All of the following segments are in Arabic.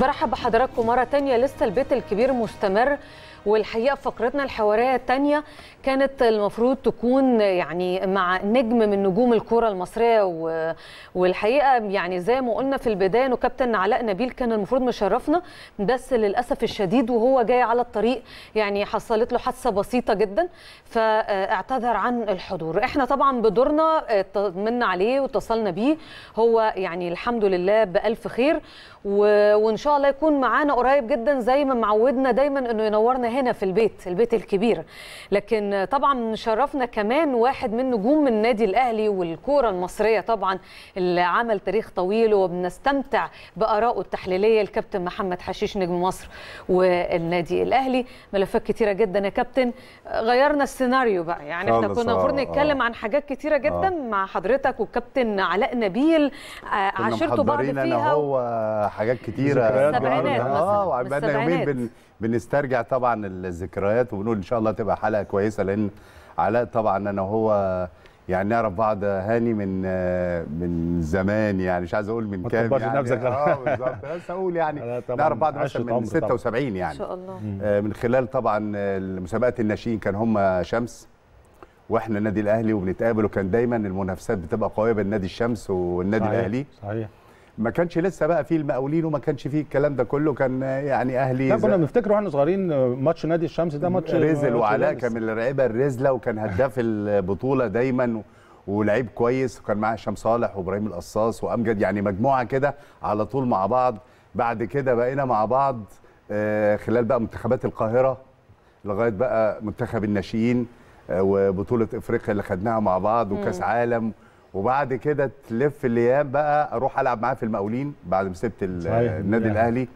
برحب بحضراتكم مرة تانية لسه البيت الكبير مستمر والحقيقه فقرتنا الحواريه الثانيه كانت المفروض تكون يعني مع نجم من نجوم الكره المصريه و... والحقيقه يعني زي ما قلنا في البدايه انه كابتن علاء نبيل كان المفروض مشرفنا بس للاسف الشديد وهو جاي على الطريق يعني حصلت له حادثه بسيطه جدا فاعتذر عن الحضور احنا طبعا بدورنا اطمنا عليه واتصلنا بيه هو يعني الحمد لله بالف خير و... وان شاء الله يكون معانا قريب جدا زي ما معودنا دايما انه ينورنا هنا في البيت البيت الكبير لكن طبعا شرفنا كمان واحد من نجوم النادي الاهلي والكوره المصريه طبعا اللي عمل تاريخ طويل وبنستمتع بارائه التحليليه الكابتن محمد حشيش نجم مصر والنادي الاهلي ملفات كتيره جدا يا كابتن غيرنا السيناريو بقى يعني احنا كنا المفروض آه، نتكلم آه. عن حاجات كتيره آه. جدا مع حضرتك والكابتن علاء نبيل عاشرته بعض فيها انا هو حاجات كتيره اه وقعدنا يومين بنسترجع طبعا الذكريات وبنقول ان شاء الله تبقى حلقه كويسه لان علاء طبعا انا وهو يعني نعرف بعض هاني من من زمان يعني مش عايز اقول من كام يعني اه بالظبط بس اقول يعني نعرف بعض مثلا من 76 يعني ان شاء الله آه، من خلال طبعا مسابقات الناشئين كان هم شمس واحنا النادي الاهلي وبنتقابل وكان دايما المنافسات بتبقى قويه بين نادي الشمس والنادي صحيح. الاهلي صحيح ما كانش لسه بقى فيه المقاولين وما كانش فيه الكلام ده كله كان يعني اهلي لا كنا بنفتكر واحنا صغيرين ماتش نادي الشمس ده ماتش رزل وعلاء كان من اللعيبه الرزله وكان هداف البطوله دايما ولعيب كويس وكان معاه هشام صالح وابراهيم القصاص وامجد يعني مجموعه كده على طول مع بعض بعد كده بقينا مع بعض آه، خلال بقى منتخبات القاهره لغايه بقى منتخب الناشئين آه، وبطوله افريقيا اللي خدناها مع بعض وكاس عالم وبعد كده تلف الايام بقى اروح العب معاه في المقاولين بعد ما سبت النادي يعني. الاهلي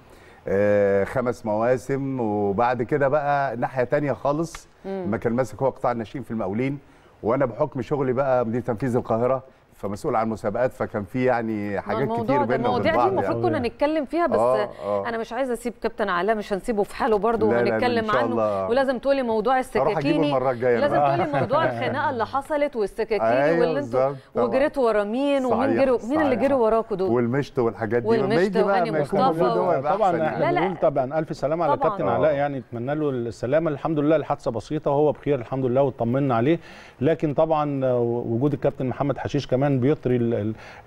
آه، خمس مواسم وبعد كده بقى ناحيه تانية خالص لما كان ماسك هو قطاع الناشئين في المقاولين وانا بحكم شغلي بقى مدير تنفيذ القاهره فمسؤول عن مسابقات فكان في يعني حاجات كتير بينا وبين بعض دي المفروض يعني. كنا نتكلم فيها بس آه آه. انا مش عايزه اسيب كابتن علاء مش هنسيبه في حاله برضه وهنتكلم عنه الله. ولازم تقولي موضوع السكاكيني لازم تقولي موضوع الخناقه اللي حصلت والسكاكيني أيوة، واللي انتوا وجريتوا ورا مين ومين جري مين اللي جري وراكوا دول والمشط والحاجات دي والمشط وهاني مصطفى طبعا احنا بنقول طبعا الف سلامه على كابتن علاء يعني نتمنى له السلامه الحمد لله الحادثه بسيطه وهو بخير الحمد لله وطمنا عليه لكن طبعا وجود الكابتن محمد حشيش كمان كمان بيطري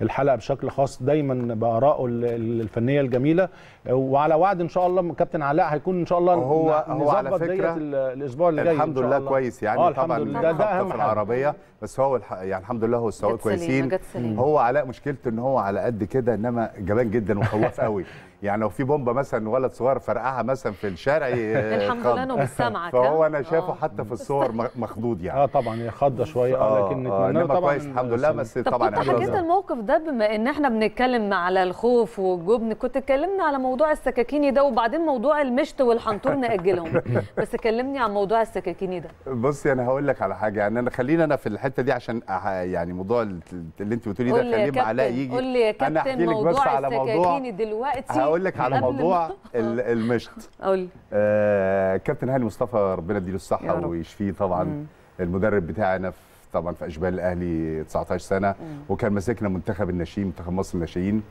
الحلقه بشكل خاص دايما بارائه الفنيه الجميله وعلى وعد ان شاء الله كابتن علاء هيكون ان شاء الله هو هو على فكره الاسبوع اللي جاي الحمد لله كويس يعني آه طبعا ده ده اهم في العربيه بس هو الح... يعني الحمد لله هو السواق كويسين هو علاء مشكلته ان هو على قد كده انما جبان جدا وخواف قوي يعني لو في بومبه مثلا ولد صغير فرقعها مثلا في الشارع الحمد لله انه بالسمعه فهو انا شافه آه. حتى في الصور مخضوض يعني اه طبعا هي خضه شويه اه لكن آه، نتمنى طبعا كويس الحمد لله بس طبعا طب حكيت الموقف ده بما ان احنا بنتكلم على الخوف والجبن كنت اتكلمنا على موضوع السكاكيني ده وبعدين موضوع المشط والحنطور ناجلهم بس كلمني عن موضوع السكاكيني ده بصي يعني انا هقول لك على حاجه يعني انا خلينا انا في الحته دي عشان يعني موضوع اللي انت بتقولي ده خليه علاء يجي قول لي يا كابتن انا السكاكيني لك بس على موضوع دلوقتي هقول لك على موضوع آه. المشط قول آه كابتن هاني مصطفى ربنا يديله الصحه ويشفيه طبعا مم. المدرب بتاعنا في طبعا في اشبال الاهلي 19 سنه مم. وكان ماسكنا منتخب الناشئين منتخب مصر الناشئين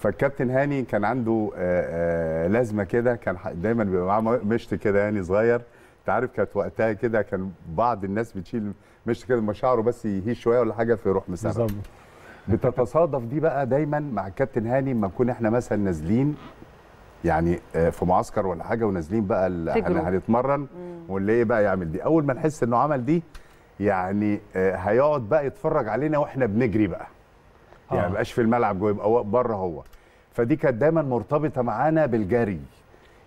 فالكابتن هاني كان عنده آآ آه، آآ آه، لازمه كده كان دايما بيبقى معاه مشط كده يعني صغير انت عارف كانت وقتها كده كان بعض الناس بتشيل مشط كده مشاعره بس يهيش شويه ولا حاجه فيروح مسافر بتتصادف دي بقى دايما مع الكابتن هاني لما نكون احنا مثلا نازلين يعني آه، في معسكر ولا حاجه ونازلين بقى هنتمرن واللي ايه بقى يعمل دي اول ما نحس انه عمل دي يعني آه، هيقعد بقى يتفرج علينا واحنا بنجري بقى يعني آه. ما بقاش يبقاش في الملعب جوه يبقى بره هو فدي كانت دايما مرتبطه معانا بالجري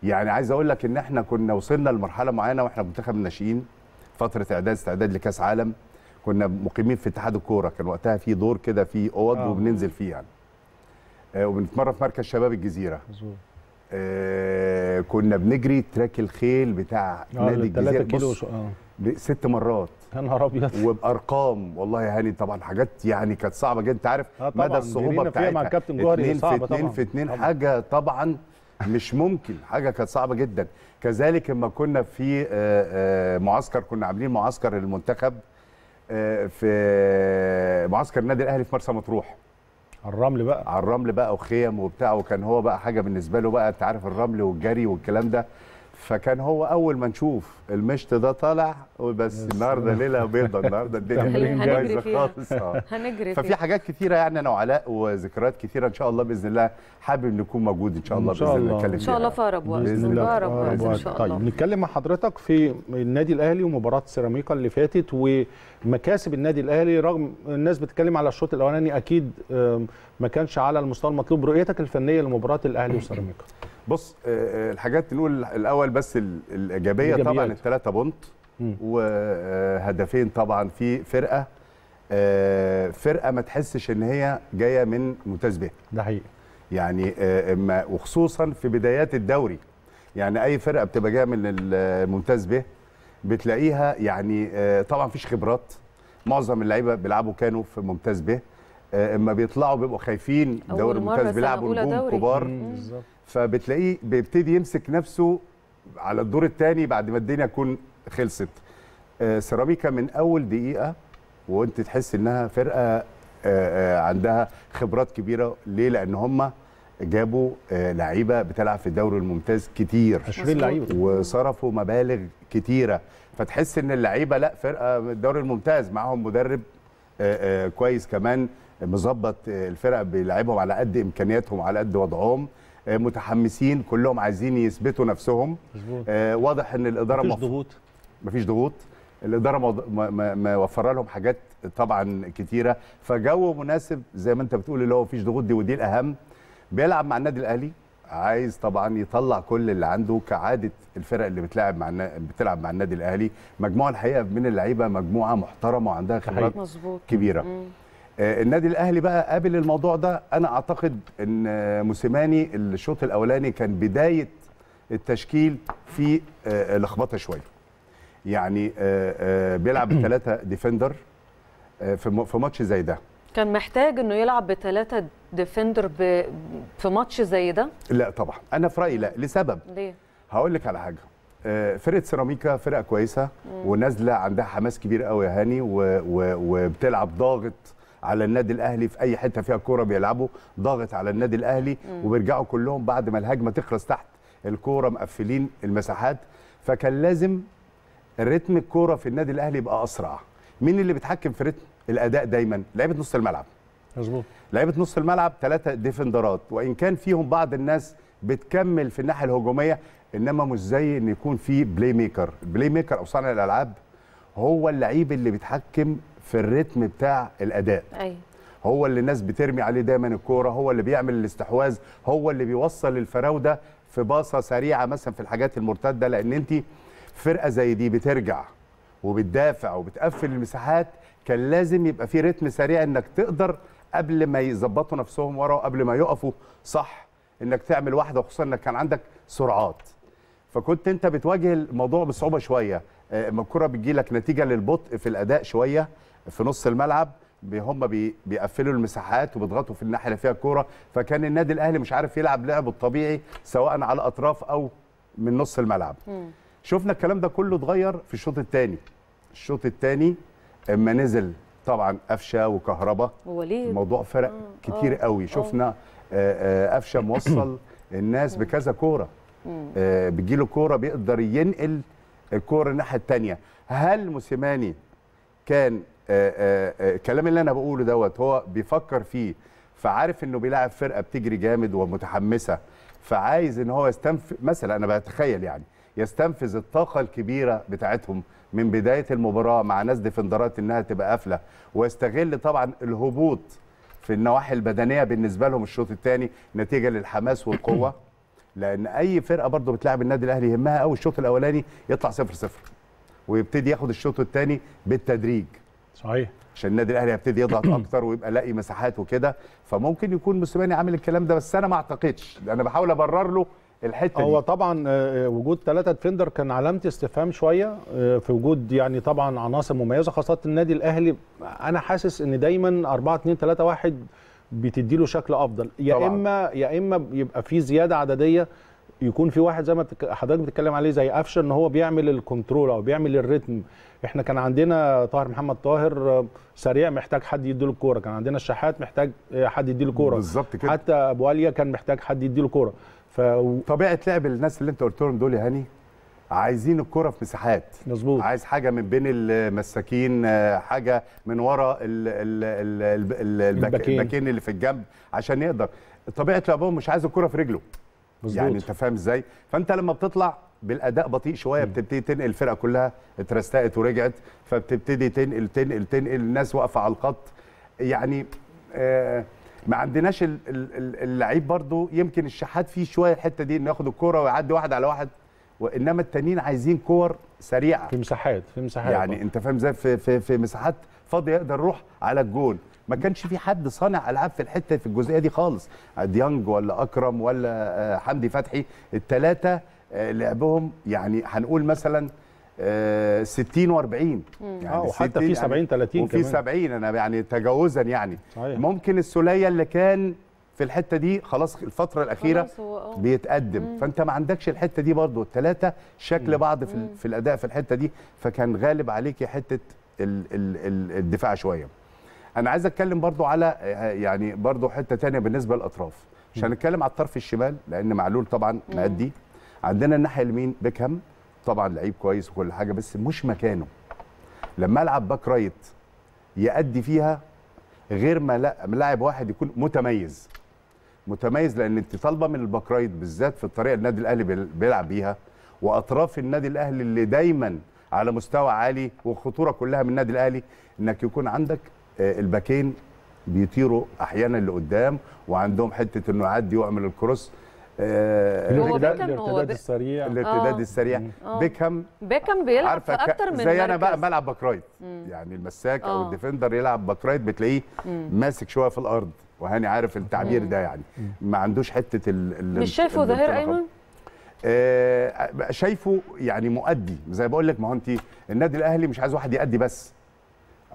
يعني عايز اقول لك ان احنا كنا وصلنا لمرحله معينه واحنا منتخب الناشئين فتره اعداد استعداد لكاس عالم كنا مقيمين في اتحاد الكوره كان وقتها في دور كده في اوض آه. وبننزل فيه يعني آه وبنتمرن في مركز شباب الجزيره مظبوط آه كنا بنجري تراك الخيل بتاع آه، نادي الجزيره كيلو اه ست مرات يا نهار ابيض وبارقام والله يا هاني طبعا حاجات يعني كانت صعبه جدا انت عارف آه مدى الصعوبه بتاعتها مع الكابتن جوهري صعبه في اتنين في اتنين طبعًا. حاجه طبعا مش ممكن حاجه كانت صعبه جدا كذلك لما كنا في آه، معسكر كنا عاملين معسكر المنتخب آه، في معسكر النادي الاهلي في مرسى مطروح على الرمل بقى على الرمل بقى وخيم وبتاع وكان هو بقى حاجه بالنسبه له بقى انت عارف الرمل والجري والكلام ده فكان هو اول ما نشوف المشط ده طالع وبس النهارده ليله بيضه النهارده الدنيا بايظه خالص آه. هنجري ففي حاجات كتيره يعني انا وعلاء وذكريات كتيره ان شاء الله باذن الله حابب نكون موجود ان شاء الله باذن الله نتكلم ان شاء الله في اقرب وقت باذن الله اقرب وقت ان شاء طيب، الله طيب نتكلم مع حضرتك في النادي الاهلي ومباراه سيراميكا اللي فاتت ومكاسب النادي الاهلي رغم الناس بتتكلم على الشوط الاولاني اكيد ما كانش على المستوى المطلوب رؤيتك الفنيه لمباراه الاهلي وسيراميكا بص آه، آه، الحاجات نقول الاول بس الايجابيه طبعا الثلاثه بونت وهدفين آه، طبعا في فرقه فرقه ما تحسش ان هي جايه من متسبه ده حقيقي يعني اما وخصوصا في بدايات الدوري يعني اي فرقه بتبقى جايه من الممتاز بتلاقيها يعني طبعا مفيش خبرات معظم اللعيبه بيلعبوا كانوا في ممتاز به اما بيطلعوا بيبقوا خايفين دوري ممتاز بيلعبوا نجوم كبار بالظبط فبتلاقيه بيبتدي يمسك نفسه على الدور الثاني بعد ما الدنيا تكون خلصت آه، سيراميكا من اول دقيقه وانت تحس انها فرقه آه، آه، عندها خبرات كبيره ليه لان هم جابوا لعيبه بتلعب في الدوري الممتاز كتير 20 لعيبه وصرفوا مبالغ كتيره فتحس ان اللعيبه لا فرقه من الدوري الممتاز معاهم مدرب كويس كمان مظبط الفرقه بيلعبهم على قد امكانياتهم وعلى قد وضعهم آه، متحمسين كلهم عايزين يثبتوا نفسهم مزبوط. آه، واضح ان الاداره مفيش ضغوط مفيش ضغوط الاداره موفره لهم حاجات طبعا كتيره فجو مناسب زي ما انت بتقول اللي هو مفيش ضغوط دي ودي الاهم بيلعب مع النادي الاهلي عايز طبعا يطلع كل اللي عنده كعاده الفرق اللي بتلعب مع بتلعب مع النادي الاهلي مجموعه الحقيقه من اللعيبه مجموعه محترمه وعندها خبرات كبيره مم. آه، النادي الاهلي بقى قابل الموضوع ده انا اعتقد ان آه، موسيماني الشوط الاولاني كان بدايه التشكيل في آه، لخبطه شويه يعني بيلعب بثلاثه ديفندر في ماتش زي ده كان محتاج انه يلعب بثلاثه ديفندر ب... في ماتش زي ده لا طبعا انا في رايي لا لسبب ليه هقول لك على حاجه فرقه سيراميكا فرقه كويسه ونازله عندها حماس كبير قوي يا هاني و... و... وبتلعب ضاغط على النادي الاهلي في اي حته فيها كوره بيلعبوا ضاغط على النادي الاهلي وبيرجعوا كلهم بعد ما الهجمه تخلص تحت الكوره مقفلين المساحات فكان لازم رتم الكوره في النادي الاهلي يبقى اسرع مين اللي بيتحكم في رتم الاداء دايما لعيبه نص الملعب مظبوط لعيبه نص الملعب ثلاثه ديفندرات وان كان فيهم بعض الناس بتكمل في الناحيه الهجوميه انما مش زي ان يكون في بلاي ميكر البلاي ميكر او صانع الالعاب هو اللعيب اللي بيتحكم في الريتم بتاع الاداء أي. أيوة. هو اللي الناس بترمي عليه دايما الكوره هو اللي بيعمل الاستحواذ هو اللي بيوصل الفراوده في باصه سريعه مثلا في الحاجات المرتده لان انت فرقه زي دي بترجع وبتدافع وبتقفل المساحات كان لازم يبقى في رتم سريع انك تقدر قبل ما يظبطوا نفسهم ورا وقبل ما يقفوا صح انك تعمل واحده خصوصا انك كان عندك سرعات فكنت انت بتواجه الموضوع بصعوبه شويه آه، الكره بتجي لك نتيجه للبطء في الاداء شويه في نص الملعب هم بيقفلوا المساحات وبيضغطوا في الناحيه اللي فيها الكوره فكان النادي الاهلي مش عارف يلعب لعبه الطبيعي سواء على الاطراف او من نص الملعب مم. شفنا الكلام ده كله اتغير في الشوط الثاني الشوط الثاني اما نزل طبعا قفشه وكهربا ووليد الموضوع فرق مم. آه. كتير قوي شفنا آه، آه، قفشه موصل الناس بكذا كوره له كوره بيقدر ينقل الكوره الناحيه الثانيه هل موسيماني كان آه، آه، آه، الكلام اللي انا بقوله دوت هو بيفكر فيه فعارف انه بيلعب فرقه بتجري جامد ومتحمسه فعايز ان هو يستنفذ مثلا انا بتخيل يعني يستنفذ الطاقه الكبيره بتاعتهم من بدايه المباراه مع ناس ديفندرات انها تبقى قافله ويستغل طبعا الهبوط في النواحي البدنيه بالنسبه لهم الشوط الثاني نتيجه للحماس والقوه لان اي فرقه برضه بتلاعب النادي الاهلي يهمها قوي الشوط الاولاني يطلع 0 0 ويبتدي ياخد الشوط الثاني بالتدريج صحيح عشان النادي الاهلي هيبتدي يضغط اكتر ويبقى لاقي مساحات وكده فممكن يكون موسيماني عامل الكلام ده بس انا ما اعتقدش انا بحاول ابرر له الحته هو دي. طبعا آه، آه، وجود ثلاثه ديفندر كان علامه استفهام شويه آه، في وجود يعني طبعا عناصر مميزه خاصه النادي الاهلي انا حاسس ان دايما 4 2 3 1 بتدي له شكل افضل يا طبعاً. اما يا اما يبقى في زياده عدديه يكون في واحد زي ما حضرتك بتتكلم عليه زي قفشه ان هو بيعمل الكنترول او بيعمل الريتم احنا كان عندنا طاهر محمد طاهر آه، سريع محتاج حد يديله الكوره كان عندنا الشحات محتاج آه، حد يديله الكوره بالظبط كده حتى ابو عليا كان محتاج حد يديله الكوره ف... طبيعه لعب الناس اللي انت قلت لهم دول يا هاني عايزين الكره في مساحات مظبوط عايز حاجه من بين المساكين آه، حاجه من ورا الباكين البك... اللي في الجنب عشان يقدر طبيعه لعبهم مش عايز الكره في رجله مزبوط. يعني انت فاهم ازاي فانت لما بتطلع بالاداء بطيء شويه بتبتدي تنقل الفرقه كلها اترستقت ورجعت فبتبتدي تنقل تنقل تنقل الناس واقفه على الخط يعني آه ما عندناش اللعيب برضو يمكن الشحات فيه شويه الحته دي انه ياخد الكوره ويعدي واحد على واحد وانما التانيين عايزين كور سريعه في مساحات في مساحات يعني انت فاهم ازاي في, في في مساحات فاضيه يقدر يروح على الجول ما كانش في حد صانع العاب في الحته في الجزئيه دي خالص ديانج ولا اكرم ولا آه، حمدي فتحي الثلاثه آه، لعبهم يعني هنقول مثلا 60 آه، و40 يعني اه وحتى في 70 يعني 30 وفي كمان 70 انا يعني تجاوزا يعني صحيح. ممكن السوليه اللي كان في الحته دي خلاص الفتره الاخيره خلاص آه. بيتقدم مم. فانت ما عندكش الحته دي برضو الثلاثه شكل مم. بعض في, في الاداء في الحته دي فكان غالب عليك حته الدفاع شويه انا عايز اتكلم برضو على يعني برضو حته ثانيه بالنسبه للاطراف مش هنتكلم على الطرف الشمال لان معلول طبعا مادي عندنا الناحيه اليمين بيكهام طبعا لعيب كويس وكل حاجه بس مش مكانه لما العب باك رايت يأدي فيها غير ما لاعب واحد يكون متميز متميز لان انت طالبه من الباك رايت بالذات في الطريقه النادي الاهلي بيلعب بيها واطراف النادي الاهلي اللي دايما على مستوى عالي والخطوره كلها من النادي الاهلي انك يكون عندك آه، الباكين بيطيروا احيانا لقدام وعندهم حته انه يعدي ويعمل الكروس آه، الارتداد آه. الارتداد السريع الارتداد آه. السريع بيكهام بيكهام بيلعب عارفة اكتر من زي انا بقى بلعب باك رايت يعني المساك او الديفندر يلعب باك رايت بتلاقيه ماسك شويه في الارض وهاني عارف التعبير ده يعني ما عندوش حته ال مش شايفه ظهير ايمن آه شايفه يعني مؤدي زي بقول لك ما هو انت النادي الاهلي مش عايز واحد يأدي بس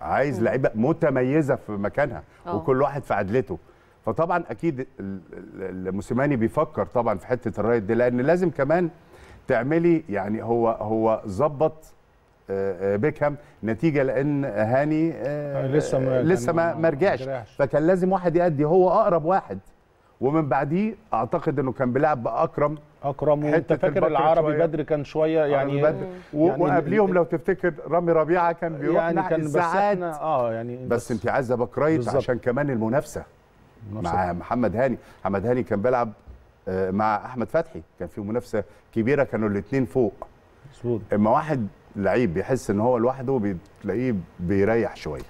عايز لعيبه متميزه في مكانها أوه. وكل واحد في عدلته فطبعا اكيد الموسيماني بيفكر طبعا في حته الرايت دي لان لازم كمان تعملي يعني هو هو ظبط آه، آه، بيكهام نتيجه لان هاني آه، لسه ما لسه ما رجعش فكان لازم واحد يأدي هو اقرب واحد ومن بعديه اعتقد انه كان بيلعب باكرم اكرم وانت فاكر العربي شوية. بدر كان شويه يعني, بدر. يعني وقبليهم لو تفتكر رامي ربيعه كان بيروح يعني كان بس اه يعني بس, بس انت عايزه باك رايت عشان كمان المنافسه مع محمد هاني محمد هاني كان بيلعب آه، مع احمد فتحي كان في منافسه كبيره كانوا الاثنين فوق مظبوط اما واحد لعيب بيحس ان هو لوحده بتلاقيه بيريح شويه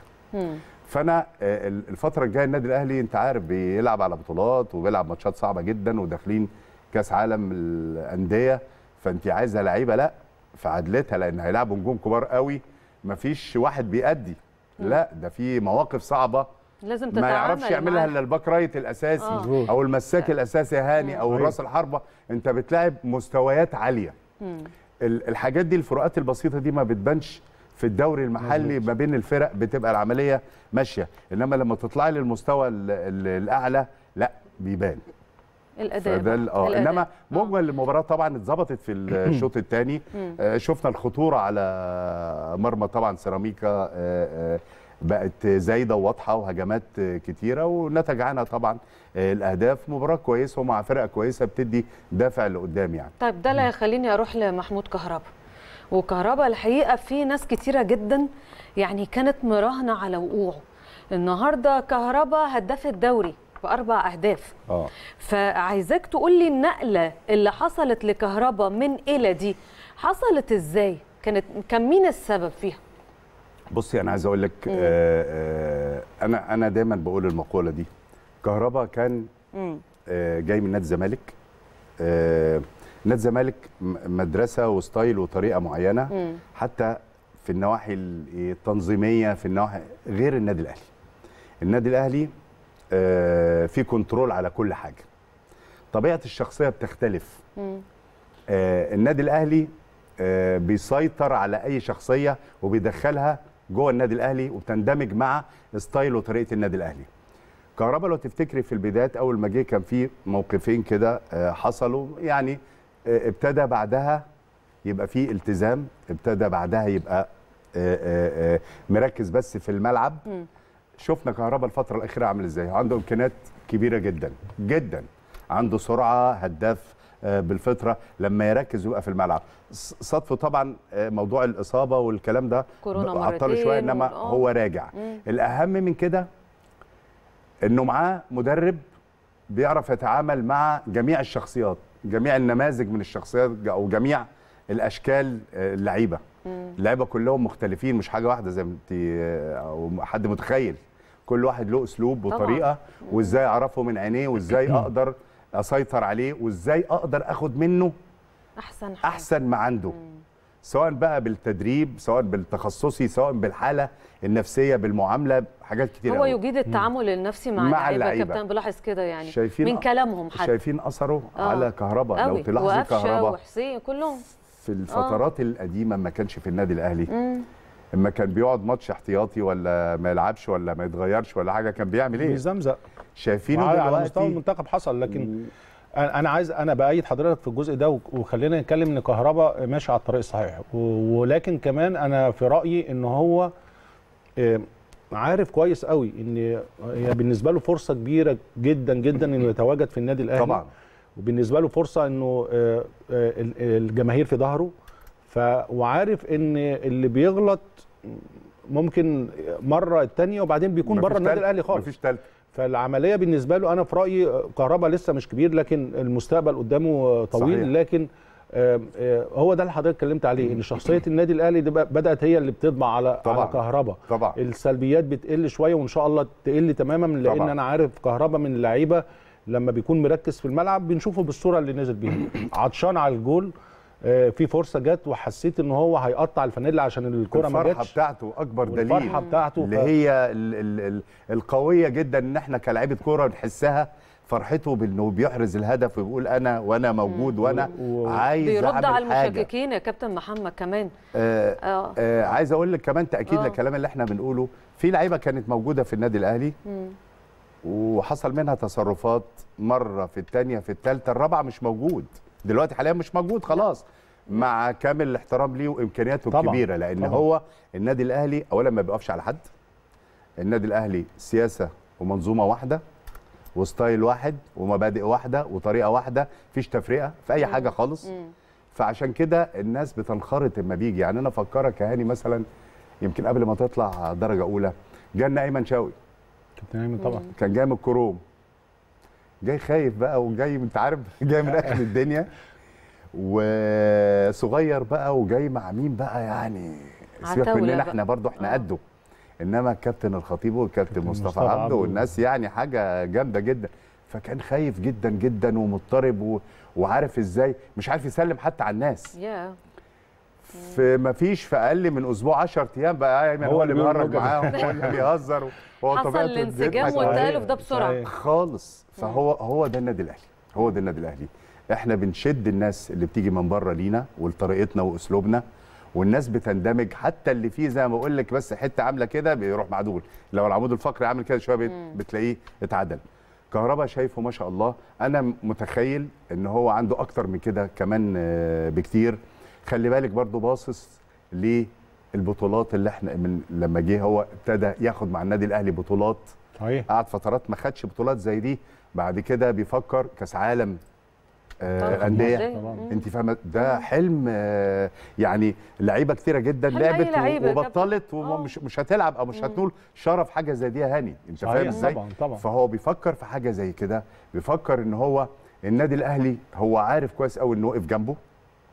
فانا آه، الفتره الجايه النادي الاهلي انت عارف بيلعب على بطولات وبيلعب ماتشات صعبه جدا وداخلين كاس عالم الانديه فانت عايزه لعيبه لا في عدلتها لان هيلعبوا نجوم كبار قوي مفيش واحد بيأدي لا ده في مواقف صعبه لازم تتعامل ما يعرفش يعملها الا الباك رايت الاساسي آه. او المساك آه. الاساسي هاني او آه. راس الحربه انت بتلاعب مستويات عاليه مم. الحاجات دي الفروقات البسيطه دي ما بتبانش في الدوري المحلي ما بين الفرق بتبقى العمليه ماشيه انما لما تطلعي للمستوى الاعلى لا بيبان الاداء فده اه انما آه. مجمل المباراه طبعا اتظبطت في الشوط الثاني شفنا الخطوره على مرمى طبعا سيراميكا بقت زايده وواضحه وهجمات كتيره ونتج عنها طبعا الاهداف مباراه كويسه ومع فرقه كويسه بتدي دافع لقدام يعني طيب ده اللي هيخليني اروح لمحمود كهربا وكهربا الحقيقه في ناس كتيره جدا يعني كانت مراهنه على وقوعه النهارده كهربا هداف الدوري باربع اهداف اه فعايزاك تقول لي النقله اللي حصلت لكهربا من الى دي حصلت ازاي كانت كان مين السبب فيها بصي انا عايز اقول لك آه، آه، انا انا دايما بقول المقوله دي كهربا كان آه، جاي من نادي الزمالك نادي الزمالك مدرسه وستايل وطريقه معينه حتى في النواحي التنظيميه في النواحي غير النادي الاهلي النادي الاهلي في كنترول على كل حاجه طبيعه الشخصيه بتختلف النادي الاهلي بيسيطر على اي شخصيه وبيدخلها جوه النادي الاهلي وبتندمج مع ستايل وطريقه النادي الاهلي كهربا لو تفتكري في البدايات اول ما جه كان في موقفين كده آه، حصلوا يعني آه، ابتدى بعدها يبقى في التزام ابتدى بعدها يبقى آه، مركز بس في الملعب شفنا كهربا الفتره الاخيره عامل ازاي عنده امكانيات كبيره جدا جدا عنده سرعه هداف آه، بالفطره لما يركز ويبقى في الملعب صدفه طبعا آه، موضوع الاصابه والكلام ده كورونا عطله شويه انما آه. هو راجع مم. الاهم من كده انه معاه مدرب بيعرف يتعامل مع جميع الشخصيات جميع النماذج من الشخصيات او جميع الاشكال اللعيبه اللعيبه كلهم مختلفين مش حاجه واحده زي ما انت او حد متخيل كل واحد له اسلوب وطريقه طبعا. وازاي اعرفه من عينيه وازاي اقدر اسيطر عليه وازاي اقدر اخد منه احسن حاجة. احسن ما عنده مم. سواء بقى بالتدريب سواء بالتخصصي سواء بالحاله النفسيه بالمعامله حاجات كتير هو يجيد التعامل مم. النفسي مع, مع اللعيبه كابتن بلاحظ كده يعني شايفين من كلامهم حتى شايفين اثره آه. على كهربا لو تلاحظي كهربا وحسين كلهم في آه. الفترات آه. القديمه ما كانش في النادي الاهلي مم. اما كان بيقعد ماتش احتياطي ولا ما يلعبش ولا ما يتغيرش ولا حاجه كان بيعمل ايه؟ بيزمزق شايفينه دلوقتي على مستوى المنتخب حصل لكن انا عايز انا بايد حضرتك في الجزء ده وخلينا نتكلم ان كهربا ماشي على الطريق الصحيح ولكن كمان انا في رايي ان هو عارف كويس قوي ان هي بالنسبه له فرصه كبيره جدا جدا انه يتواجد في النادي الاهلي طبعا وبالنسبه له فرصه انه الجماهير في ظهره ف وعارف ان اللي بيغلط ممكن مره الثانيه وبعدين بيكون بره النادي الاهلي خالص مفيش ثالث فالعمليه بالنسبه له انا في رايي كهربا لسه مش كبير لكن المستقبل قدامه طويل صحيح. لكن آه، آه، هو ده اللي حضرتك اتكلمت عليه ان شخصيه النادي الاهلي دي بدات هي اللي بتطبع على طبعا. على كهربا طبعا. السلبيات بتقل شويه وان شاء الله تقل تماما لان طبعا. انا عارف كهربا من اللعيبه لما بيكون مركز في الملعب بنشوفه بالصوره اللي نزل بيها عطشان على الجول آه، في فرصه جت وحسيت ان هو هيقطع الفانيلا عشان الكره ما جتش الفرحه بتاعته اكبر دليل الفرحه بتاعته اللي هي ال ال ال القويه جدا ان احنا كلاعيبه كوره بنحسها فرحته بانه بيحرز الهدف ويقول انا وانا موجود وانا عايز بيرد اعمل على المشككين يا كابتن محمد كمان آه آه آه عايز اقول لك كمان تاكيد آه للكلام اللي احنا بنقوله في لعيبه كانت موجوده في النادي الاهلي وحصل منها تصرفات مره في الثانيه في الثالثه الرابعه مش موجود دلوقتي حاليا مش موجود خلاص مع كامل الاحترام ليه وامكانياته طبعًا الكبيره لان طبعًا هو النادي الاهلي اولا ما بيقفش على حد النادي الاهلي سياسه ومنظومه واحده وستايل واحد ومبادئ واحده وطريقه واحده مفيش تفرقه في اي حاجه خالص فعشان كده الناس بتنخرط اما بيجي يعني انا افكرك يا هاني مثلا يمكن قبل ما تطلع درجه اولى جانا ايمن شاوي كابتن ايمن طبعا كان جاي من الكروم جاي خايف بقى وجاي انت عارف جاي من اخر الدنيا وصغير بقى وجاي مع مين بقى يعني سيبك مننا احنا برضو احنا آه. قده انما الكابتن الخطيب والكابتن مصطفى عبده والناس يعني حاجه جامده جدا فكان خايف جدا جدا ومضطرب و... وعارف ازاي مش عارف يسلم حتى على الناس yeah. في ما فيش في اقل من اسبوع 10 ايام بقى ايمن هو اللي بيهرج معاهم هو اللي بيهزر هو طبيعي حصل الانسجام والتالف ده بسرعه خالص فهو هو ده النادي الاهلي هو ده النادي الاهلي احنا بنشد الناس اللي بتيجي من بره لينا ولطريقتنا واسلوبنا والناس بتندمج حتى اللي فيه زي ما بقول لك بس حته عامله كده بيروح مع دول لو العمود الفقري عامل كده شويه بتلاقيه اتعدل كهربا شايفه ما شاء الله انا متخيل ان هو عنده اكتر من كده كمان آه، بكتير خلي بالك برضو باصص للبطولات اللي احنا من لما جه هو ابتدى ياخد مع النادي الاهلي بطولات صحيح قعد فترات ما خدش بطولات زي دي بعد كده بيفكر كاس عالم آه، انديه انت فاهمه ده حلم آه يعني لعيبه كثيره جدا لعبت وبطلت ومش آه. مش هتلعب او مش هتنول شرف حاجه زي دي هاني انت فاهم ازاي فهو بيفكر في حاجه زي كده بيفكر ان هو النادي الاهلي هو عارف كويس قوي انه وقف جنبه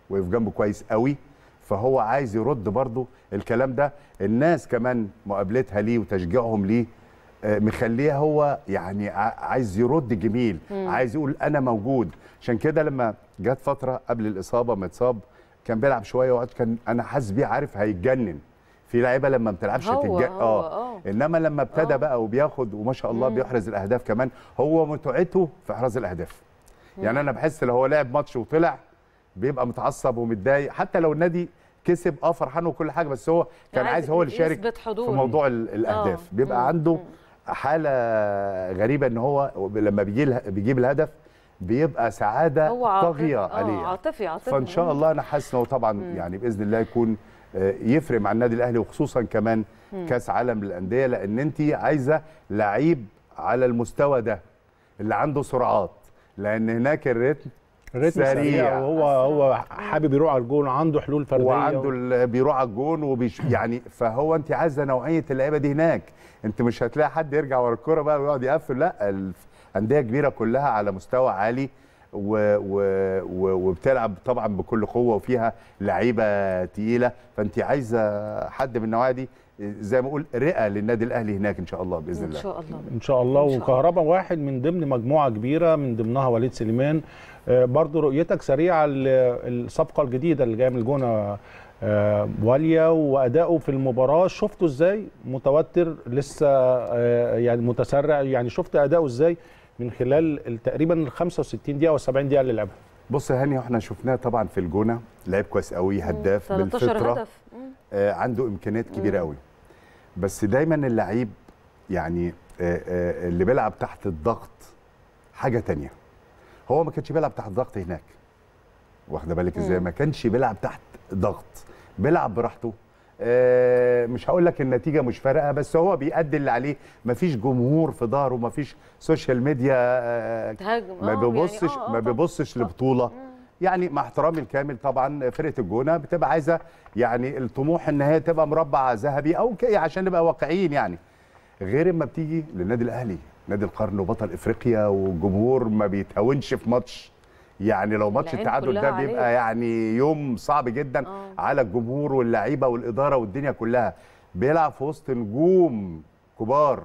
وقف جنبه كويس قوي فهو عايز يرد برضه الكلام ده الناس كمان مقابلتها ليه وتشجيعهم ليه آه، مخليه هو يعني عايز يرد جميل مم. عايز يقول انا موجود عشان كده لما جت فتره قبل الاصابه ما اتصاب كان بيلعب شويه وقت كان انا حاسس بيه عارف هيتجنن في لعيبه لما ما بتلعبش تتجنن آه. اه انما لما ابتدى آه. بقى وبياخد وما شاء الله مم. بيحرز الاهداف كمان هو متعته في احراز الاهداف يعني مم. يعني انا بحس لو هو لعب ماتش وطلع بيبقى متعصب ومتضايق حتى لو النادي كسب اه فرحان وكل حاجه بس هو كان عايز هو اللي يشارك في موضوع اه. الاهداف أوه. بيبقى عنده حاله غريبه ان هو لما بيجي بيجيب الهدف بيبقى سعاده طاغيه اه، عليه عاطفي عاطفي فان شاء الله انا حاسس انه طبعا مم. يعني باذن الله يكون آه، يفرق مع النادي الاهلي وخصوصا كمان مم. كاس عالم للانديه لان انت عايزه لعيب على المستوى ده اللي عنده سرعات لان هناك الريتم الريتم سريع, سريع وهو هو حابب يروح على الجون عنده حلول فرديه وعنده و... بيروح على الجون وبيش يعني فهو انت عايزه نوعيه اللعيبه دي هناك انت مش هتلاقي حد يرجع ورا الكوره بقى ويقعد يقفل لا الانديه كبيره كلها على مستوى عالي و... و... و... وبتلعب طبعا بكل قوه وفيها لعيبه تقيله فانت عايزه حد من النوعيه دي زي ما اقول رئه للنادي الاهلي هناك ان شاء الله باذن الله ان شاء الله ان شاء الله وكهربا واحد من ضمن مجموعه كبيره من ضمنها وليد سليمان آه، برضو رؤيتك سريعه الصفقه الجديده اللي جايه من الجونه آه، واليا واداؤه في المباراه شفته ازاي متوتر لسه آه، يعني متسرع يعني شفت اداؤه ازاي من خلال تقريبا ال 65 دقيقه و 70 دقيقه اللي لعبها بص يا هاني احنا شفناه طبعا في الجونه لعيب كويس قوي هداف بالفطره هدف. عنده امكانيات كبيره قوي بس دايما اللعيب يعني آه، آه، اللي بيلعب تحت الضغط حاجه تانية هو ما كانش بيلعب تحت ضغط هناك واخده بالك ازاي ما كانش بيلعب تحت ضغط بيلعب براحته آه، مش هقول لك النتيجه مش فارقه بس هو بيأدي اللي عليه مفيش جمهور في ظهره مفيش سوشيال ميديا آه ما بيبصش يعني، ما بيبصش لبطوله يعني مع احترامي الكامل طبعا فرقه الجونه بتبقى عايزه يعني الطموح ان هي تبقى مربع ذهبي او كي يعني عشان نبقى واقعيين يعني غير اما بتيجي للنادي الاهلي نادي القرن وبطل افريقيا والجمهور ما بيتهاونش في ماتش يعني لو ماتش التعادل ده بيبقى عليك. يعني يوم صعب جدا أوه. على الجمهور واللعيبه والاداره والدنيا كلها بيلعب في وسط نجوم كبار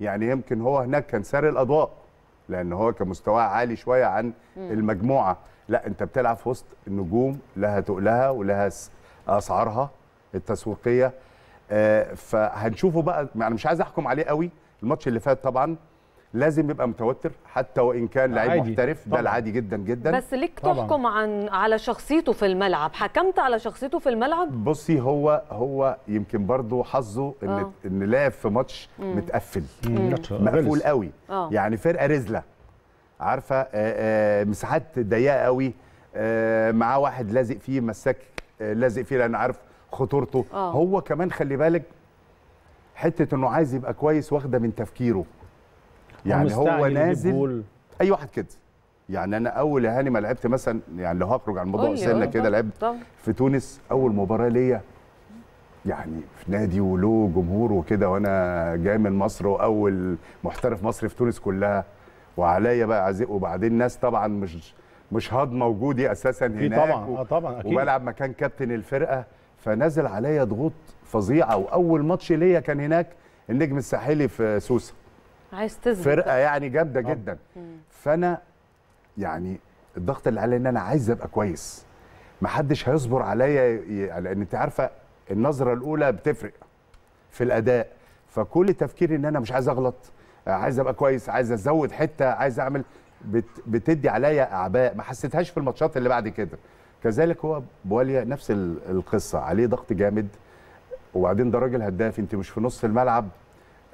يعني يمكن هو هناك كان ساري الاضواء لان هو كان مستواه عالي شويه عن م. المجموعه لا انت بتلعب في وسط نجوم لها تقلها ولها اسعارها التسويقيه آه، فهنشوفه بقى انا يعني مش عايز احكم عليه قوي الماتش اللي فات طبعا لازم يبقى متوتر حتى وان كان لعيب محترف ده العادي جدا جدا بس ليك تحكم عن على شخصيته في الملعب حكمت على شخصيته في الملعب بصي هو هو يمكن برضه حظه ان آه. ان لعب في ماتش متقفل مقفول قوي آه. يعني فرقه رزله عارفه آه، آه، مساحات ضيقه قوي آه، معاه واحد لازق فيه مساك لازق فيه لان عارف خطورته أوه. هو كمان خلي بالك حته انه عايز يبقى كويس واخده من تفكيره يعني هو نازل اي واحد كده يعني انا اول هاني ما لعبت مثلا يعني لو هخرج عن الموضوع سنه كده لعبت في تونس اول مباراه ليا يعني في نادي وله جمهور وكده وانا جاي من مصر واول محترف مصري في تونس كلها وعليا بقى عزيز وبعدين ناس طبعا مش مش هضمه وجودي اساسا هناك طبعا و... آه طبعا اكيد وبلعب مكان كابتن الفرقه فنزل عليا ضغوط فظيعه واول ماتش ليا كان هناك النجم الساحلي في سوسه عايز تزبط. فرقه يعني جامده جدا فانا يعني الضغط اللي عليا ان انا عايز ابقى كويس محدش هيصبر عليا لان انت عارفه النظره الاولى بتفرق في الاداء فكل تفكيري ان انا مش عايز اغلط عايز ابقى كويس عايز ازود حته عايز اعمل بت بتدي عليا اعباء ما حسيتهاش في الماتشات اللي بعد كده كذلك هو بواليا نفس القصه عليه ضغط جامد وبعدين ده راجل هداف انت مش في نص الملعب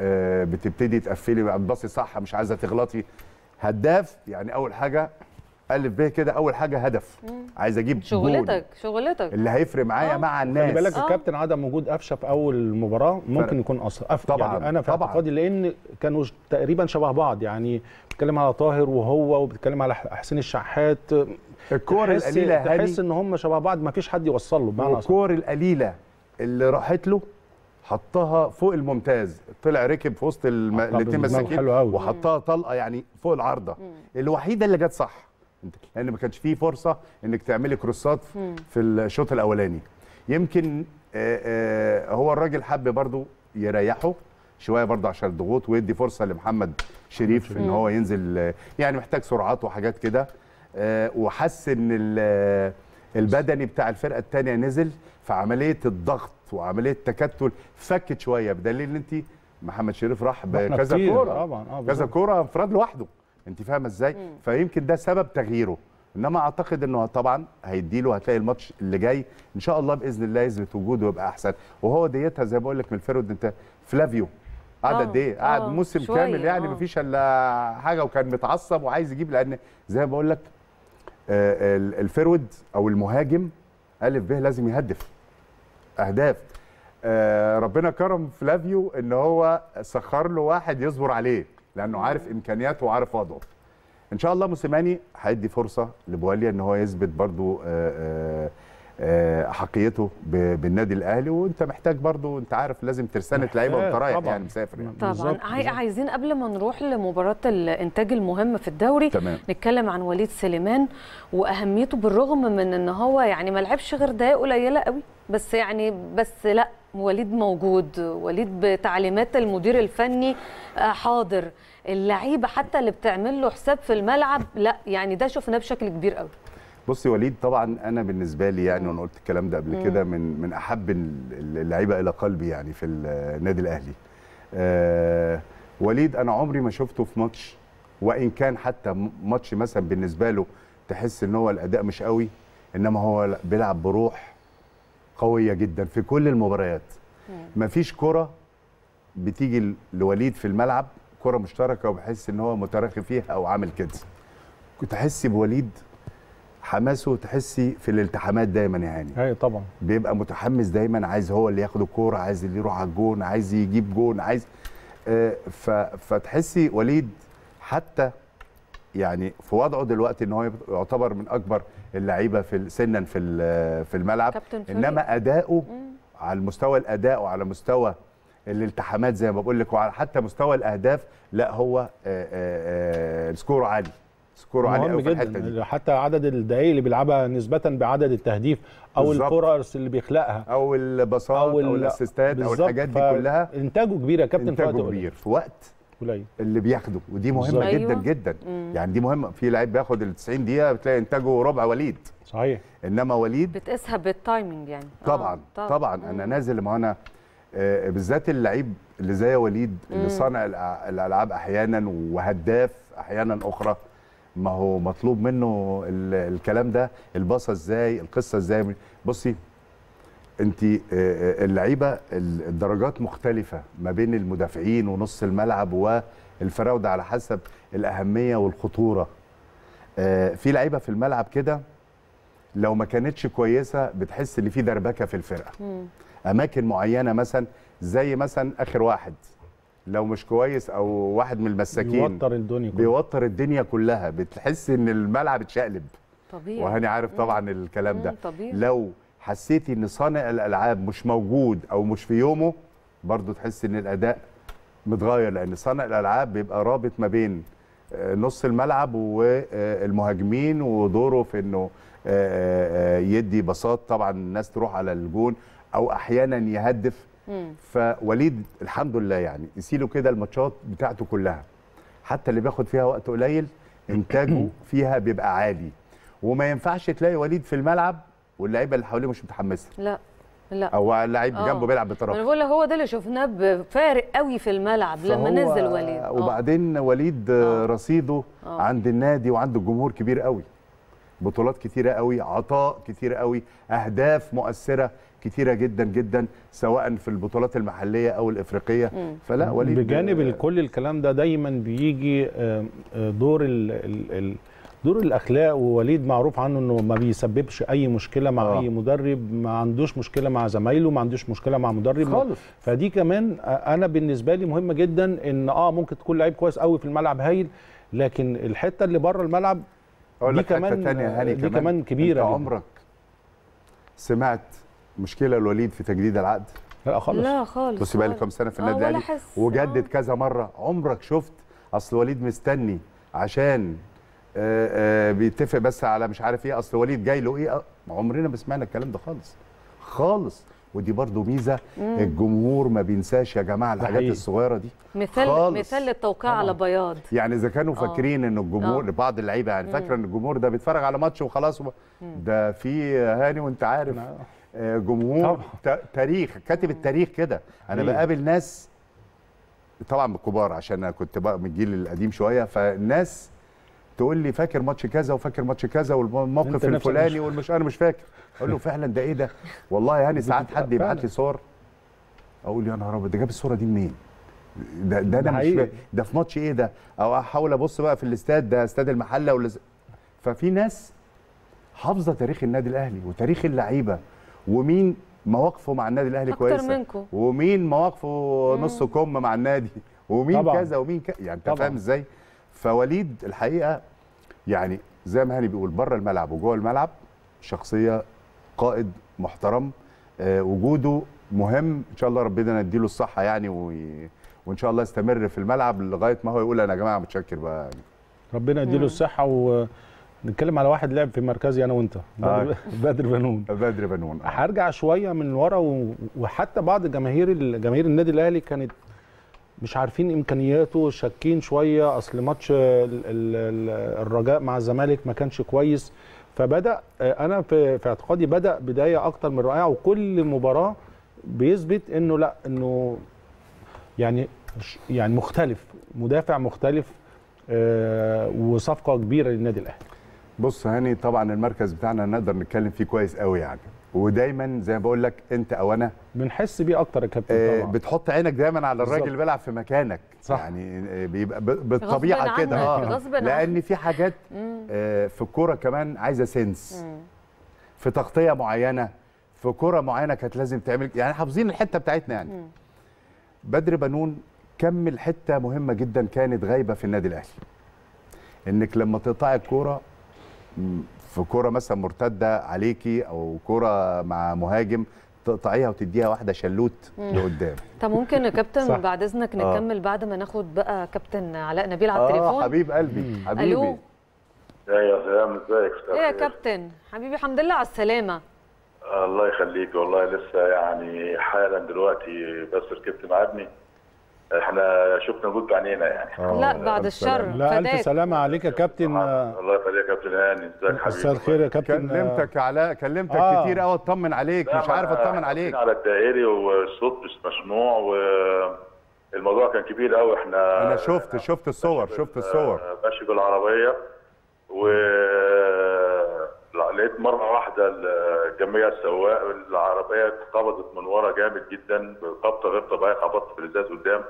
آه، بتبتدي تقفلي بتباصي صح مش عايزه تغلطي هداف يعني اول حاجه الف ب كده اول حاجه هدف عايز اجيب شغلتك شغلتك اللي هيفرق معايا آه. مع الناس خلي بالك آه. الكابتن عدم وجود قفشه في اول مباراه ممكن يكون اثر طبعا يعني انا في اعتقادي لان كانوا تقريبا شبه بعض يعني بتكلم على طاهر وهو وبتكلم على حسين الشحات الكور القليله هاني تحس ان هم شبه بعض ما فيش حد يوصل له بمعنى الكور القليله اللي راحت له حطها فوق الممتاز طلع ركب في وسط الاثنين مساكين وحطها طلقه يعني فوق العارضه الوحيده اللي جت صح لان ما كانش فيه فرصه انك تعملي كروسات في الشوط الاولاني يمكن آه، آه، هو الراجل حب برضو يريحه شويه برضه عشان الضغوط ويدي فرصه لمحمد شريف ان هو ينزل يعني محتاج سرعات وحاجات كده آه، وحس ان البدني بتاع الفرقه الثانيه نزل فعمليه الضغط وعمليه التكتل فكت شويه بدليل ان انت محمد شريف راح بكذا كوره كذا كوره انفراد لوحده انت فاهمه ازاي فيمكن ده سبب تغييره انما اعتقد انه طبعا هيدي له هتلاقي الماتش اللي جاي ان شاء الله باذن الله يثبت وجوده ويبقى احسن وهو ديتها زي ما بقول لك من الفيرود انت فلافيو قعد قد آه. ايه؟ قعد آه. موسم كامل يعني ما آه. مفيش الا حاجه وكان متعصب وعايز يجيب لان زي ما بقول لك الفيرود او المهاجم الف به لازم يهدف اهداف ربنا كرم فلافيو ان هو سخر له واحد يصبر عليه لانه عارف امكانياته وعارف وضعه ان شاء الله موسيماني هيدي فرصه لبواليا ان هو يثبت برضو احقيته آه، آه، آه، بالنادي الاهلي وانت محتاج برضو انت عارف لازم ترسانه لعيبه وانت رايح يعني مسافر يعني طبعا بالزبط. عايزين قبل ما نروح لمباراه الانتاج المهم في الدوري تمام. نتكلم عن وليد سليمان واهميته بالرغم من ان هو يعني ما لعبش غير دقائق قليله قوي بس يعني بس لا وليد موجود وليد بتعليمات المدير الفني آه، حاضر اللعيبه حتى اللي بتعمل له حساب في الملعب لا يعني ده شفناه بشكل كبير قوي بصي وليد طبعا انا بالنسبه لي يعني وانا قلت الكلام ده قبل كده من من احب اللعيبه الى قلبي يعني في النادي الاهلي آه وليد انا عمري ما شفته في ماتش وان كان حتى ماتش مثلا بالنسبه له تحس ان هو الاداء مش قوي انما هو بيلعب بروح قويه جدا في كل المباريات مفيش كره بتيجي لوليد في الملعب كره مشتركه وبحس ان هو متراخي فيها او عامل كده تحسي بوليد حماسه تحسي في الالتحامات دايما يا هاني ايوه طبعا بيبقى متحمس دايما عايز هو اللي ياخد الكوره عايز اللي يروح على الجون عايز يجيب جون عايز آه فتحسي وليد حتى يعني في وضعه دلوقتي ان هو يعتبر من اكبر اللعيبه في سنا في في الملعب انما اداؤه على المستوى الاداء وعلى مستوى الالتحامات زي ما بقول لك وعلى حتى مستوى الاهداف لا هو آه، آه، آه، سكور عالي سكور عالي قوي في الحته دي حتى عدد الدقائق اللي بيلعبها نسبه بعدد التهديف او الفرص اللي بيخلقها او الباصات او, أو الاسيستات او الحاجات دي كلها انتاجه كبير يا كابتن انتاجه كبير في وقت قليل اللي بياخده ودي مهمه بالزبط. جدا أيوة. جدا مم. يعني دي مهمه في لعيب بياخد ال 90 دقيقه بتلاقي انتاجه ربع وليد صحيح انما وليد بتقيسها بالتايمنج يعني آه، طبعا آه. طبعا مم. انا نازل ما انا آه بالذات اللعيب اللي زي وليد اللي مم. صانع الالعاب احيانا وهداف احيانا اخرى ما هو مطلوب منه الكلام ده الباصه ازاي القصه ازاي بصي انت آه، آه، اللعيبه الدرجات مختلفه ما بين المدافعين ونص الملعب والفراوده على حسب الاهميه والخطوره آه، في لعيبه في الملعب كده لو ما كانتش كويسه بتحس ان في دربكه في الفرقه مم. اماكن معينه مثلا زي مثلا اخر واحد لو مش كويس او واحد من المساكين بيوتر الدنيا كلها بيوتر الدنيا كلها بتحس ان الملعب اتشقلب طبيعي وهاني عارف طبعا مم. الكلام ده مم. طبيعي. لو حسيتي ان صانع الالعاب مش موجود او مش في يومه برضو تحس ان الاداء متغير لان صانع الالعاب بيبقى رابط ما بين آه، نص الملعب والمهاجمين آه، ودوره في انه آه، يدي بساط طبعا الناس تروح على الجون او احيانا يهدف فوليد الحمد لله يعني يسيله كده الماتشات بتاعته كلها حتى اللي بياخد فيها وقت قليل انتاجه فيها بيبقى عالي وما ينفعش تلاقي وليد في الملعب واللعيبه اللي حواليه مش متحمسه لا لا هو اللعيب آه. جنبه بيلعب بطرف انا بقول هو ده اللي شفناه فارق قوي في الملعب لما نزل وليد آه. وبعدين وليد أوه. رصيده أوه. عند النادي وعند الجمهور كبير قوي بطولات كتيره قوي عطاء كتير قوي اهداف مؤثره كتيره جدا جدا سواء في البطولات المحليه او الافريقيه م. فلا وليد بجانب كل الكلام ده دايما بيجي آه، دور ال ال ال دور الاخلاق ووليد معروف عنه انه ما بيسببش اي مشكله مع آه. اي مدرب ما عندوش مشكله مع زمايله ما عندوش مشكله مع مدرب خالص فدي كمان انا بالنسبه لي مهمه جدا ان اه ممكن تكون لعيب كويس قوي في الملعب هايل لكن الحته اللي بره الملعب أقول دي كمان تانية دي كمان, كمان كبيره انت عمرك سمعت مشكله الوليد في تجديد العقد لا خالص لا خالص بصي بقى لي كام سنه في آه، النادي الاهلي وجدد آه. كذا مره عمرك شفت اصل وليد مستني عشان آه، آه، بيتفق بس على مش عارف ايه اصل وليد جاي له ايه آه، عمرنا ما سمعنا الكلام ده خالص خالص ودي برضو ميزه مم. الجمهور ما بينساش يا جماعه الحاجات الصغيره دي مثال خالص. مثال للتوقيع على بياض يعني اذا كانوا فاكرين ان الجمهور أوه. بعض اللعيبه يعني فاكره ان الجمهور ده بيتفرج على ماتش وخلاص و... ده في هاني وانت عارف نعم. جمهور طبعا. تاريخ كاتب التاريخ كده انا مم. بقابل ناس طبعا كبار عشان انا كنت بقى من الجيل القديم شويه فالناس تقول لي فاكر ماتش كذا وفاكر ماتش كذا والموقف الفلاني والمش انا مش فاكر اقول له فعلا ده ايه ده والله يعني ساعات حد يبعت لي صور اقول يا نهار ابيض ده جاب الصوره دي منين ده ده انا مش فاكر ده في ماتش ايه ده او احاول ابص بقى في الاستاد ده استاد المحله ولا ففي ناس حافظه تاريخ النادي الاهلي وتاريخ اللعيبه ومين مواقفه مع النادي الاهلي كويسه منكم. ومين مواقفه نص كم مع النادي ومين طبعًا. كذا ومين كذا يعني انت فاهم ازاي فوليد الحقيقه يعني زي ما هاني بيقول بره الملعب وجوه الملعب شخصيه قائد محترم آه، وجوده مهم ان شاء الله ربنا نديله الصحه يعني وان شاء الله يستمر في الملعب لغايه ما هو يقول انا يا جماعه متشكر بقى يعني. ربنا يديله نعم. الصحه و نتكلم على واحد لعب في مركزي انا وانت آه. بدر, بنون بدر بنون آه. هرجع شويه من ورا وحتى بعض جماهير جماهير النادي الاهلي كانت مش عارفين امكانياته شاكين شويه اصل ماتش الرجاء مع الزمالك ما كانش كويس فبدا آه، انا في اعتقادي بدا بدايه اكتر من رائعه وكل مباراه بيثبت انه لا انه يعني يعني مختلف مدافع مختلف آه، وصفقه كبيره للنادي الاهلي بص هاني طبعا المركز بتاعنا نقدر نتكلم فيه كويس قوي يعني ودايما زي ما بقول لك انت او انا بنحس بيه اكتر يا كابتن آه بتحط عينك دايما على الراجل اللي بيلعب في مكانك صح يعني آه، بيبقى بالطبيعه كده اه لان في حاجات آه في الكوره كمان عايزه سنس في تغطيه معينه في كوره معينه كانت لازم تعمل يعني حافظين الحته بتاعتنا يعني بدر بنون كمل حته مهمه جدا كانت غايبه في النادي الاهلي انك لما تقطع الكوره في كوره مثلا مرتده عليكي او كوره مع مهاجم تقطعيها وتديها واحده شلوت لقدام طب ممكن يا كابتن بعد اذنك آه. نكمل آه. بعد ما ناخد بقى كابتن علاء نبيل على التليفون اه حبيب قلبي حبيبي الو يا سلام ازيك ايه يا كابتن حبيبي الحمد لله على السلامه الله يخليك والله لسه يعني حالا دلوقتي بس ركبت مع ابني احنا شفنا وجود بعينينا يعني لا آه، بعد الشر لا الف سلامه عليك يا كابتن الله يخليك يا كابتن هاني ازيك حبيبي مساء الخير يا كابتن كلمتك على كلمتك آه. كتير قوي اطمن عليك مش عارف اطمن عليك على الدائري والصوت مش مسموع و الموضوع كان كبير قوي احنا انا شفت شفت الصور شفت الصور ماشي بالعربيه و لقيت مره واحده الجمعيه السواق العربيه اتقبضت من ورا جامد جدا بقبضه غير طبيعيه خبطت في الازاز قدام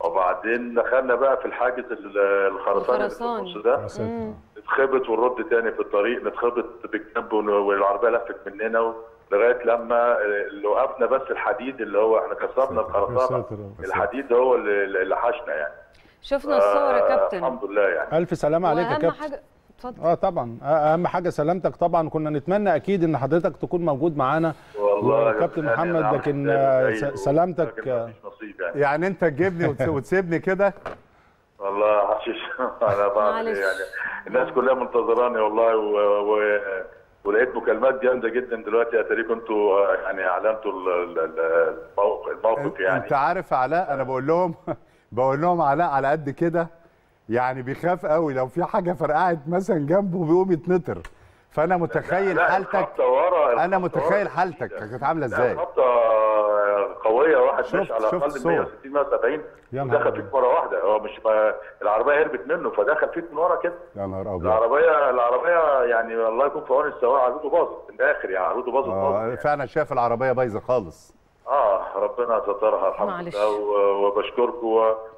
وبعدين دخلنا بقى في الحاجز الخرساني الخرسان ده اتخبط ونرد تاني في الطريق نتخبط بالجنب والعربيه لفت مننا لغايه لما اللي وقفنا بس الحديد اللي هو احنا كسرنا الخرسانه الحديد هو اللي حشنا يعني شفنا الصور يا كابتن الحمد لله يعني الف سلامه عليك يا كابتن حاجة... اتفضل اه طبعا آه، اهم حاجه سلامتك طبعا كنا نتمنى اكيد ان حضرتك تكون موجود معانا والله كابتن يعني محمد لكن آه، سلامتك يعني. يعني انت تجيبني وتسيبني كده والله حشيش انا يعني الناس كلها منتظراني والله و... و... ولقيت مكالمات جامده جدا دلوقتي اتاريكم انتوا يعني اعلنتوا الموقف يعني انت عارف علاء انا بقول لهم بقول لهم علاء على قد كده يعني بيخاف قوي لو في حاجه فرقعت مثلا جنبه بيقوم يتنطر فانا متخيل لا لا حالتك ورا انا متخيل حالتك كانت عامله ازاي خبطه قويه واحد ماشي على الاقل 160 170 دخل فيك مره واحده هو مش العربيه هربت منه فدخل فيك من ورا كده يا نهار ابيض العربيه العربيه يعني الله يكون في عون السواق عربيته باظت من الاخر يعني عربيته باظت آه يعني. فعلا شاف العربيه بايظه خالص اه ربنا سترها الحمد لله وبشكركم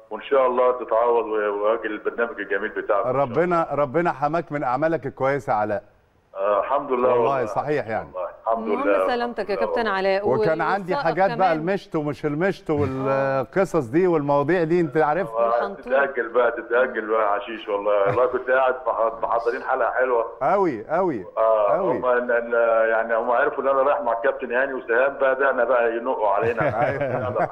وان شاء الله تتعوض واجل البرنامج الجميل بتاعك ربنا ربنا حماك من اعمالك الكويسه علاء آه الحمد لله والله, والله صحيح يعني الحمد لله سلامتك يا كابتن علاء وكان عندي حاجات بقى المشط ومش المشط والقصص دي والمواضيع دي انت عارفها تتاجل بقى تتاجل بقى عشيش والله والله كنت قاعد محضرين حلقه حلوه قوي قوي اه قوي هم يعني هم عرفوا ان انا رايح مع الكابتن هاني يعني وسهام انا بقى ينقوا علينا أيوه.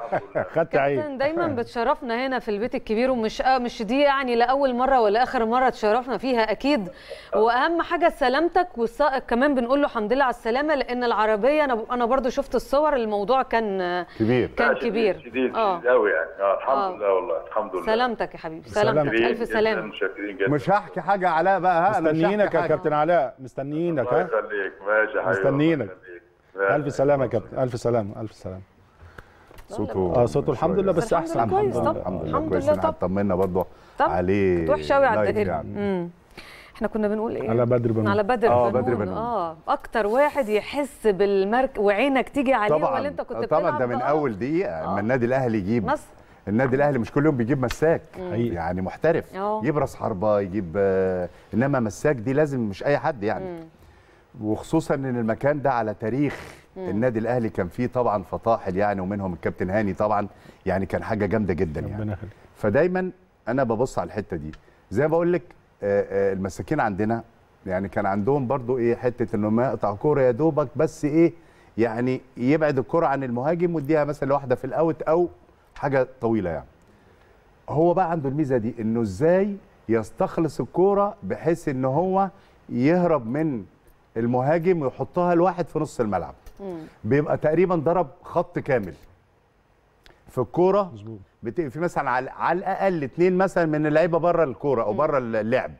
خدت عين كابتن دايما بتشرفنا هنا في البيت الكبير ومش مش دي يعني لاول مره ولا اخر مره تشرفنا فيها اكيد آه. واهم حاجه سلامتك والسائق كمان بنقول له الحمد لله على السلامه ان العربيه انا انا برضو شفت الصور الموضوع كان كبير كان شديد كبير شديد اه قوي يعني آه الحمد آه. لله والله الحمد لله سلامتك يا حبيبي سلامتك الف سلامه مش هحكي حاجه علاء بقى ها مستنيينك يا كابتن علاء مستنيينك الله يخليك ماشي يا حبيبي مستنيينك الف سلامه يا كابتن الف سلامه الف سلامه صوته اه صوته الحمد لله بس احسن الحمد لله الحمد لله كويس طمنا برضه عليه كانت قوي على الدقيقه يعني. احنا كنا بنقول ايه على بدر بنون على بدر اه بدر بنون اه اكتر واحد يحس بالمرك وعينك تيجي عليه طبعا اللي انت كنت طبعا ده من آه. اول دقيقه اما آه. النادي الاهلي يجيب مصر. النادي الاهلي مش كل يوم بيجيب مساك مم. يعني محترف أوه. يجيب راس حربه يجيب آه، انما مساك دي لازم مش اي حد يعني مم. وخصوصا ان المكان ده على تاريخ مم. النادي الاهلي كان فيه طبعا فطاحل يعني ومنهم الكابتن هاني طبعا يعني كان حاجه جامده جدا يعني فدايما انا ببص على الحته دي زي ما بقول لك المساكين عندنا يعني كان عندهم برضو ايه حته ما يقطع كوره يا دوبك بس ايه يعني يبعد الكره عن المهاجم ويديها مثلا لواحده في الاوت او حاجه طويله يعني هو بقى عنده الميزه دي انه ازاي يستخلص الكوره بحيث ان هو يهرب من المهاجم ويحطها لواحد في نص الملعب مم. بيبقى تقريبا ضرب خط كامل في الكوره مظبوط في مثلا على, على الاقل اثنين مثلا من اللعيبه بره الكوره او بره اللعب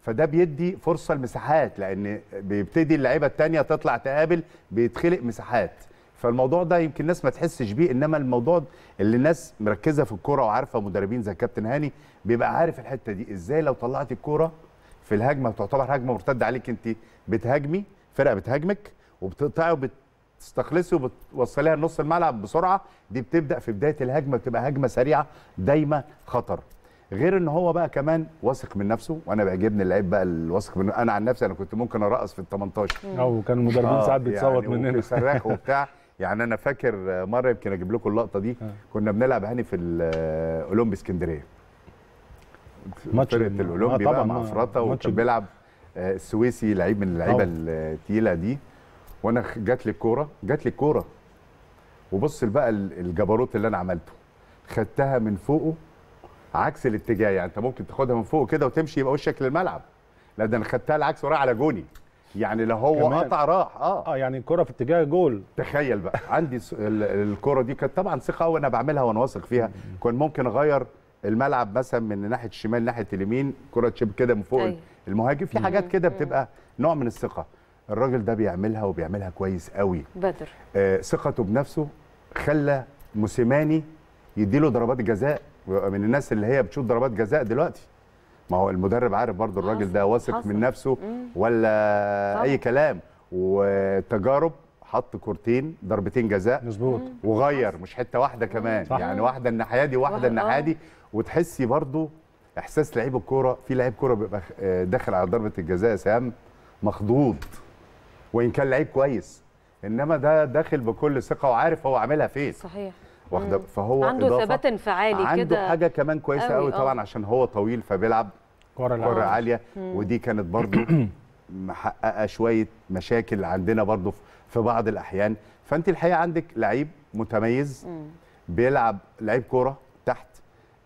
فده بيدي فرصه لمساحات لان بيبتدي اللعيبه الثانيه تطلع تقابل بيتخلق مساحات فالموضوع ده يمكن الناس ما تحسش بيه انما الموضوع اللي الناس مركزه في الكوره وعارفه مدربين زي كابتن هاني بيبقى عارف الحته دي ازاي لو طلعت الكوره في الهجمه تعتبر هجمه مرتده عليك انت بتهاجمي فرقه بتهاجمك وبتقطعي وبت بتستخلصي وبتوصليها لنص الملعب بسرعه دي بتبدا في بدايه الهجمه بتبقى هجمه سريعه دايما خطر غير ان هو بقى كمان واثق من نفسه وانا بيعجبني اللعيب بقى الواثق من انا عن نفسي انا كنت ممكن ارقص في ال 18 اه وكان المدربين ساعات بيتصوت يعني مننا وصراخ وبتاع يعني انا فاكر مره يمكن اجيب لكم اللقطه دي آه. كنا بنلعب هاني يعني في الاولمبي اسكندريه ماتش فرقه الاولمبي آه، بقى مع آه، فراتا وكان بيلعب السويسي لعيب من اللعيبه الثقيله دي وانا جات لي الكوره جات لي الكوره وبص بقى الجبروت اللي انا عملته خدتها من فوقه عكس الاتجاه يعني انت ممكن تاخدها من فوق كده وتمشي يبقى وشك للملعب لا ده انا خدتها العكس وراح على جوني يعني لو هو قطع راح اه اه يعني الكره في اتجاه جول تخيل بقى عندي الكره دي كانت طبعا ثقه وانا بعملها وانا واثق فيها كنت ممكن اغير الملعب مثلا من ناحيه الشمال ناحيه اليمين كره تشيب كده من فوق أي. أيوه. المهاجم في حاجات كده بتبقى نوع من الثقه الراجل ده بيعملها وبيعملها كويس قوي بدر آه ثقته بنفسه خلى موسيماني يديله ضربات جزاء من الناس اللي هي بتشوط ضربات جزاء دلوقتي ما هو المدرب عارف برضو الراجل ده واثق من نفسه مم. ولا طبعا. اي كلام وتجارب حط كورتين ضربتين جزاء مظبوط وغير مش حته واحده كمان صح. يعني واحده الناحيه دي واحده الناحيه اه. دي وتحسي برضو احساس لعيب الكوره في لعيب كوره بيبقى آه، داخل على ضربه الجزاء سام مخضوض وان كان لعيب كويس انما ده داخل بكل ثقه وعارف هو عاملها فين صحيح واخده فهو عنده ثبات انفعالي كده عنده حاجه كمان كويسه قوي, قوي طبعا اه. عشان هو طويل فبيلعب كره العالية. عاليه مم. ودي كانت برضو محققه شويه مشاكل عندنا برضو في بعض الاحيان فانت الحقيقه عندك لعيب متميز مم. بيلعب لعيب كوره تحت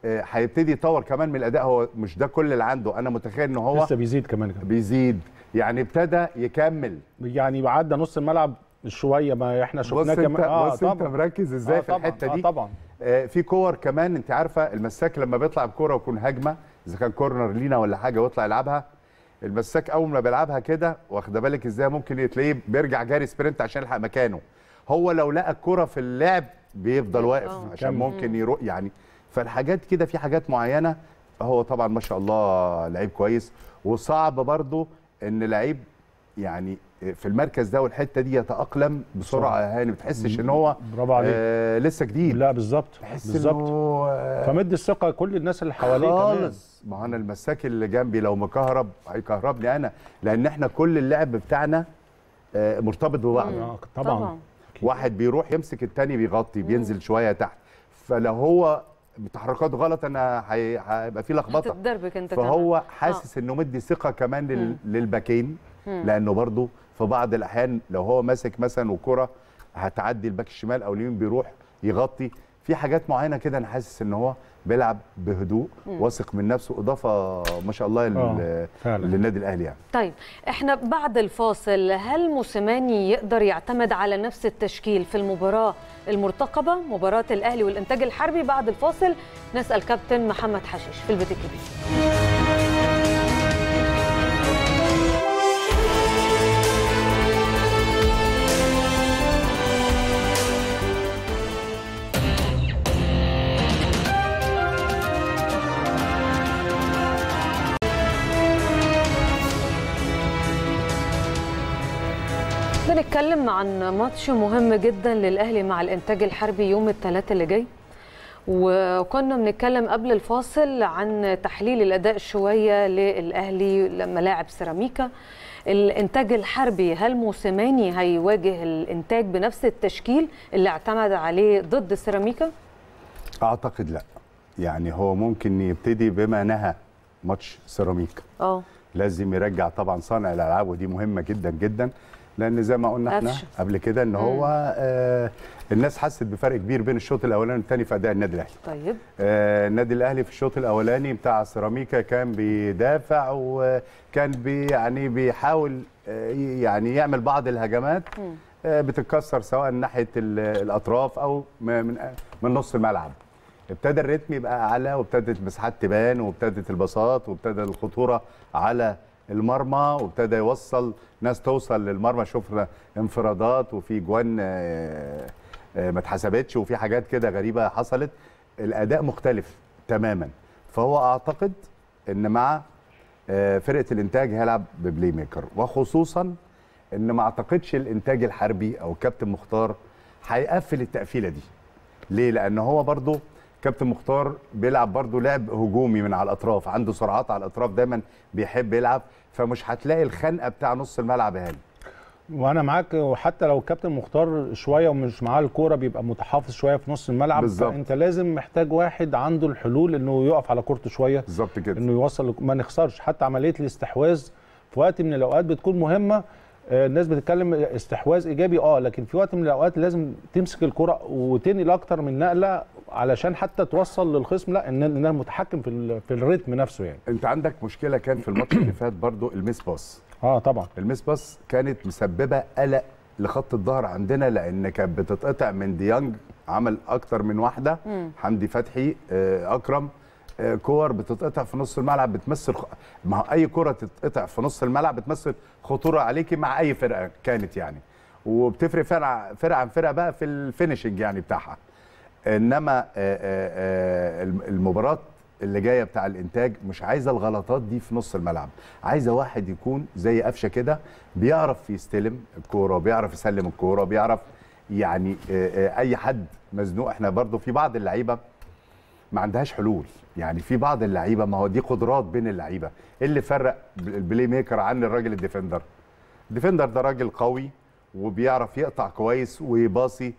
آه، هيبتدي يطور كمان من الاداء هو مش ده كل اللي عنده انا متخيل ان هو لسه بيزيد كمان, كمان. بيزيد يعني ابتدى يكمل يعني عدى نص الملعب شويه ما احنا شفناه كمان انت آه بص انت مركز ازاي آه في الحته آه، دي آه طبعا آه في كور كمان انت عارفه المساك لما بيطلع بكوره ويكون هجمه اذا كان كورنر لينا ولا حاجه ويطلع يلعبها المساك اول ما بيلعبها كده واخده بالك ازاي ممكن تلاقيه بيرجع جاري سبرنت عشان يلحق مكانه هو لو لقى الكوره في اللعب بيفضل واقف آه. عشان ممكن يروح يعني فالحاجات كده في حاجات معينه هو طبعا ما شاء الله لعيب كويس وصعب برضو ان لعيب يعني في المركز ده والحته دي يتاقلم بسرعه يعني ما تحسش ان هو برافو عليك آه لسه جديد لا بالظبط بالظبط آه فمد الثقه كل الناس اللي حواليه خالص ما انا المساك اللي جنبي لو مكهرب هيكهربني انا لان احنا كل اللعب بتاعنا آه مرتبط ببعضه آه، طبعا, طبعا. واحد بيروح يمسك التاني بيغطي بينزل شويه تحت فلو هو بتحركات غلط انا هيبقى في لخبطه انت فهو كمان. حاسس آه. انه مدي ثقه كمان للباكين لانه برضه في بعض الاحيان لو هو ماسك مثلا وكره هتعدي الباك الشمال او اليمين بيروح يغطي في حاجات معينه كده انا حاسس ان هو بيلعب بهدوء واثق من نفسه اضافه ما شاء الله آه، للنادي الاهلي يعني طيب احنا بعد الفاصل هل موسيماني يقدر يعتمد على نفس التشكيل في المباراه المرتقبه مباراه الاهلي والانتاج الحربي بعد الفاصل نسال كابتن محمد حشيش في البيت الكبير نتكلم عن ماتش مهم جدا للاهلي مع الانتاج الحربي يوم الثلاثاء اللي جاي وكنا بنتكلم قبل الفاصل عن تحليل الاداء شويه للاهلي لما لاعب سيراميكا الانتاج الحربي هل موسيماني هيواجه الانتاج بنفس التشكيل اللي اعتمد عليه ضد سيراميكا اعتقد لا يعني هو ممكن يبتدي بما نهى ماتش سيراميكا اه لازم يرجع طبعا صانع الالعاب ودي مهمه جدا جدا لان زي ما قلنا احنا قبل كده ان هو آه الناس حست بفرق كبير بين الشوط الاولاني والثاني في اداء النادي الاهلي طيب آه النادي الاهلي في الشوط الاولاني بتاع سيراميكا كان بيدافع وكان بي يعني بيحاول آه، يعني يعمل بعض الهجمات آه بتتكسر سواء ناحيه الاطراف او من آه، من نص الملعب ابتدى الريتم يبقى اعلى وابتدت مساحات تبان وابتدت البساط وابتدت الخطوره على المرمى وابتدى يوصل ناس توصل للمرمى شفنا انفرادات وفي جوان آه، آه، ما اتحسبتش وفي حاجات كده غريبه حصلت الاداء مختلف تماما فهو اعتقد ان مع آه، فرقه الانتاج هيلعب ببلاي ميكر وخصوصا ان ما اعتقدش الانتاج الحربي او كابتن مختار هيقفل التقفيله دي ليه لان هو برضه كابتن مختار بيلعب برضه لعب هجومي من على الاطراف عنده سرعات على الاطراف دايما بيحب يلعب فمش هتلاقي الخنقه بتاع نص الملعب يا هاني وانا معاك وحتى لو الكابتن مختار شويه ومش معاه الكوره بيبقى متحفظ شويه في نص الملعب بالزبط. انت لازم محتاج واحد عنده الحلول انه يقف على كورته شويه بالظبط كده انه يوصل ما نخسرش حتى عمليه الاستحواذ في وقت من الاوقات بتكون مهمه آه، الناس بتتكلم استحواذ ايجابي اه لكن في وقت من الاوقات لازم تمسك الكره وتنقل اكتر من نقله علشان حتى توصل للخصم لا ان انا متحكم في في الريتم نفسه يعني انت عندك مشكله كان في الماتش اللي فات برضو الميس باس اه طبعا الميس باس كانت مسببه قلق لخط الظهر عندنا لان كانت بتتقطع من ديانج عمل اكتر من واحده حمدي فتحي آه، اكرم كور بتتقطع في نص الملعب بتمثل ما اي كره تتقطع في نص الملعب بتمثل خطوره عليكي مع اي فرقه كانت يعني وبتفرق فرقه فرقه عن فرقه بقى في الفينشنج يعني بتاعها انما آه، آه، آه، المباراه اللي جايه بتاع الانتاج مش عايزه الغلطات دي في نص الملعب عايزه واحد يكون زي قفشه كده بيعرف يستلم الكوره بيعرف يسلم الكوره بيعرف يعني اي حد مزنوق احنا برضو في بعض اللعيبه ما عندهاش حلول يعني في بعض اللعيبه ما هو دي قدرات بين اللعيبه ايه اللي فرق البلاي ميكر عن الراجل الديفندر الديفندر ده راجل قوي وبيعرف يقطع كويس ويباصي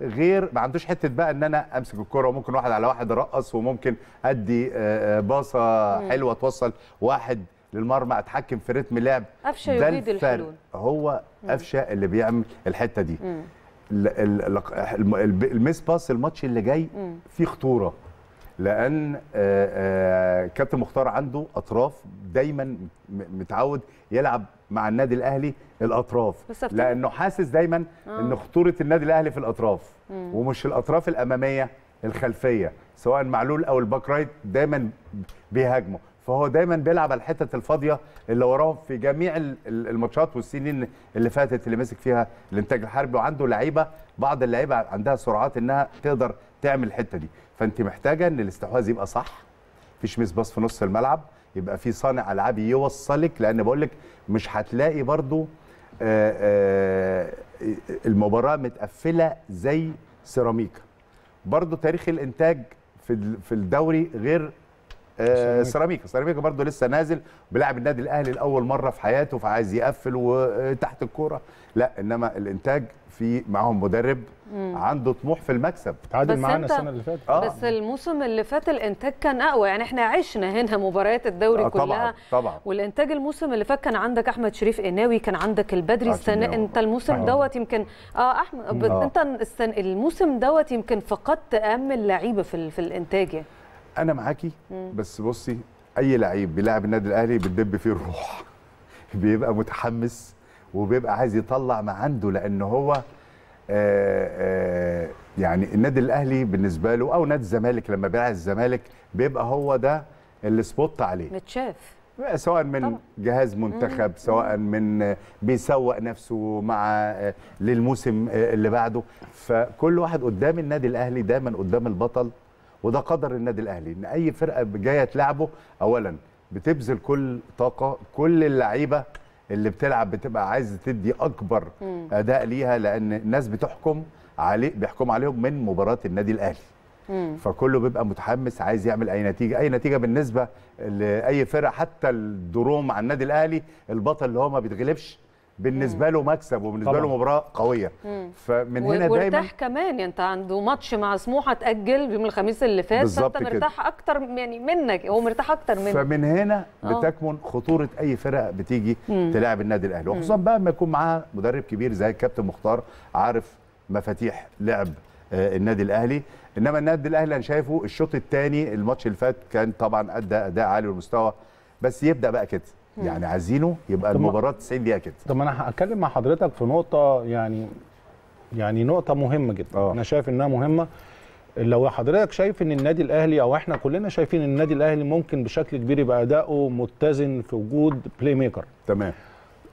غير ما عندوش حته بقى ان انا امسك الكره وممكن واحد على واحد ارقص وممكن ادي آه، آه، باصه حلوه توصل واحد للمرمى اتحكم في رتم لعب قفشه يريد الحلول هو قفشه اللي بيعمل الحته دي الميس باس الماتش اللي جاي فيه خطوره لان آه، آه، كابتن مختار عنده اطراف دايما متعود يلعب مع النادي الاهلي الاطراف لانه حاسس دايما آه. ان خطوره النادي الاهلي في الاطراف ومش الاطراف الاماميه الخلفيه سواء معلول او الباك رايت دايما بيهاجمه فهو دايما بيلعب على الحتت الفاضيه اللي وراهم في جميع الماتشات والسنين اللي فاتت اللي مسك فيها الانتاج الحربي وعنده لعيبه بعض اللعيبه عندها سرعات انها تقدر تعمل الحته دي فانت محتاجه ان الاستحواذ يبقى صح مفيش ميس باص في نص الملعب يبقى في صانع العاب يوصلك لان بقول لك مش هتلاقي برضو آه، آه، المباراه متقفله زي سيراميكا برضو تاريخ الانتاج في في الدوري غير آه، سيراميكا سيراميكا برضو لسه نازل بلعب النادي الاهلي لاول مره في حياته فعايز يقفل وتحت الكوره لا انما الانتاج في معاهم مدرب مم. عنده طموح في المكسب تعادل معانا السنه اللي فاتت آه. بس الموسم اللي فات الانتاج كان اقوى يعني احنا عشنا هنا مباريات الدوري آه كلها طبعا طبعا والانتاج الموسم اللي فات كان عندك احمد شريف قناوي كان عندك البدري آه، السنه انت الموسم آه. دوت يمكن اه احمد آه. انت السن... الموسم دوت يمكن فقدت اهم اللعيبه في, ال... في الانتاج يعني. انا معاكي بس بصي اي لعيب بيلاعب النادي الاهلي بتدب فيه الروح بيبقى متحمس وبيبقى عايز يطلع ما عنده لان هو آآ آه، آآ آه، يعني النادي الاهلي بالنسبه له او نادي الزمالك لما بيلعب الزمالك بيبقى هو ده اللي سبوت عليه متشاف سواء من طبعا. جهاز منتخب سواء من بيسوق نفسه مع آه، للموسم اللي بعده فكل واحد قدام النادي الاهلي دايما قدام البطل وده قدر النادي الاهلي ان اي فرقه جايه تلعبه اولا بتبذل كل طاقه كل اللعيبه اللي بتلعب بتبقى عايز تدي اكبر مم. اداء ليها لان الناس بتحكم عليه بيحكموا عليهم من مباراه النادي الاهلي فكله بيبقى متحمس عايز يعمل اي نتيجه اي نتيجه بالنسبه لاي فرقه حتى الدروم مع النادي الاهلي البطل اللي هو ما بيتغلبش بالنسبه له مكسب وبالنسبه طبعا. له مباراه قويه مم. فمن هنا دايما وارتاح كمان يعني انت عنده ماتش مع سموحه تاجل يوم الخميس اللي فات فانت مرتاح اكتر يعني منك هو مرتاح اكتر منك فمن هنا آه. بتكمن خطوره اي فرقه بتيجي مم. تلاعب النادي الاهلي وخصوصا بقى لما يكون معاها مدرب كبير زي الكابتن مختار عارف مفاتيح لعب آه، النادي الاهلي انما النادي الاهلي انا شايفه الشوط الثاني الماتش اللي فات كان طبعا ادى اداء عالي والمستوى بس يبدا بقى كده يعني عايزينه يبقى المباراه 90 دقيقه كده طب انا هتكلم مع حضرتك في نقطه يعني يعني نقطه مهمه جدا أوه. انا شايف انها مهمه لو حضرتك شايف ان النادي الاهلي او احنا كلنا شايفين ان النادي الاهلي ممكن بشكل كبير يبقى اداؤه متزن في وجود بلاي ميكر تمام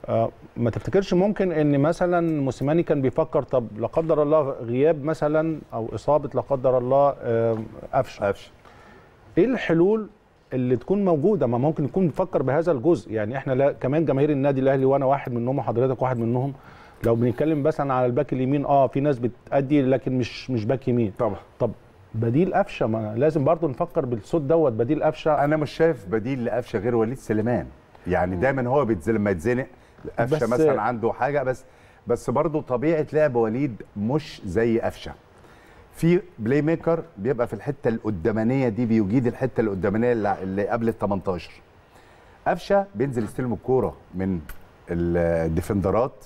آه ما تفتكرش ممكن ان مثلا موسيماني كان بيفكر طب لا قدر الله غياب مثلا او اصابه لا قدر الله آه قفشه قفشه ايه الحلول اللي تكون موجوده ما ممكن نكون بنفكر بهذا الجزء يعني احنا لا كمان جماهير النادي الاهلي وانا واحد منهم وحضرتك واحد منهم لو بنتكلم مثلا على الباك اليمين اه في ناس بتأدي لكن مش مش باك يمين طبعا طب بديل قفشه ما لازم برضه نفكر بالصوت دوت بديل قفشه انا مش شايف بديل لقفشه غير وليد سليمان يعني دايما هو بيتزل لما يتزنق قفشه مثلا عنده حاجه بس بس برضه طبيعه لعب وليد مش زي قفشه في بلاي ميكر بيبقى في الحته القدامانيه دي بيجيد الحته القدامانيه اللي قبل ال 18 قفشه بينزل يستلم الكوره من الديفندرات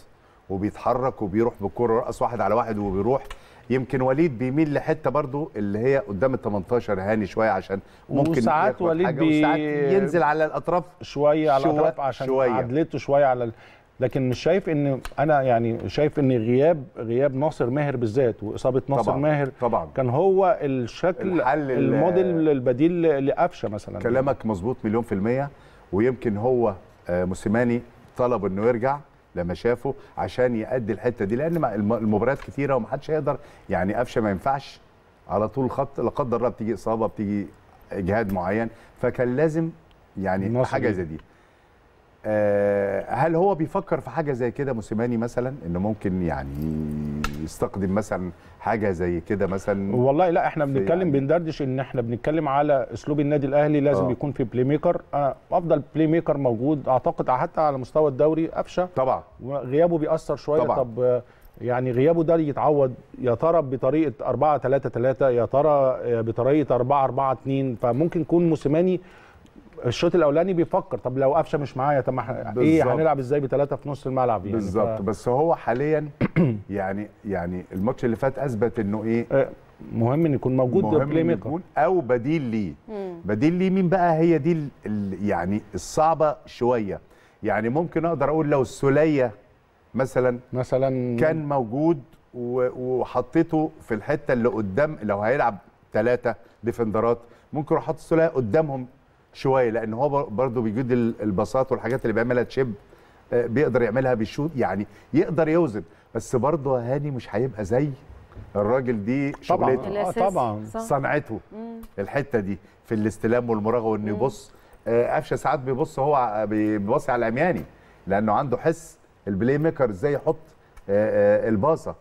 وبيتحرك وبيروح بالكوره رقص واحد على واحد وبيروح يمكن وليد بيميل لحته برضو اللي هي قدام ال 18 هاني شويه عشان ممكن وساعات وليد بي... وساعات ينزل على الاطراف شويه على شوية الاطراف عشان عدلته شويه على لكن مش شايف ان انا يعني شايف ان غياب غياب ناصر ماهر بالذات واصابه ناصر طبعًا ماهر طبعًا كان هو الشكل الموديل البديل لقفشه مثلا كلامك مظبوط مليون في الميه ويمكن هو آه، موسيماني طلب انه يرجع لما شافه عشان يأدي الحته دي لان المباريات كثيره ومحدش هيقدر يعني قفشه ما ينفعش على طول خط لا قدر الله بتيجي اصابه بتيجي اجهاد معين فكان لازم يعني حاجه زي دي آه، هل هو بيفكر في حاجه زي كده موسيماني مثلا انه ممكن يعني يستقدم مثلا حاجه زي كده مثلا والله لا احنا بنتكلم يعني بندردش ان احنا بنتكلم على اسلوب النادي الاهلي لازم آه. يكون في بلاي ميكر أنا افضل بلاي ميكر موجود اعتقد حتى على مستوى الدوري قفشه طبعا وغيابه بيأثر شويه طبعا. طب آه، يعني غيابه ده يتعوض يا ترى بطريقه 4 3 3 يا ترى آه، بطريقه 4 4 2 فممكن يكون موسيماني الشوط الاولاني بيفكر طب لو قفشه مش معايا طب يعني ايه هنلعب ازاي بثلاثه في نص الملعب يعني بالظبط ف... بس هو حاليا يعني يعني الماتش اللي فات اثبت انه ايه آه، مهم ان يكون موجود بلاي ميكر او بديل ليه بديل ليه مين بقى هي دي يعني الصعبه شويه يعني ممكن اقدر اقول لو السوليه مثلا مثلا كان موجود وحطيته في الحته اللي قدام لو هيلعب ثلاثه ديفندرات ممكن اروح احط السوليه قدامهم شويه لان هو برضه بيجود الباصات والحاجات اللي بيعملها تشيب آه، بيقدر يعملها بالشوت يعني يقدر يوزن بس برضه هاني مش هيبقى زي الراجل دي شغلته آه، طبعا, طبعا صنعته الحته دي في الاستلام والمراغه وانه يبص آه، قفشه ساعات بيبص هو بيبص على العمياني لانه عنده حس البلاي ميكر ازاي يحط الباصه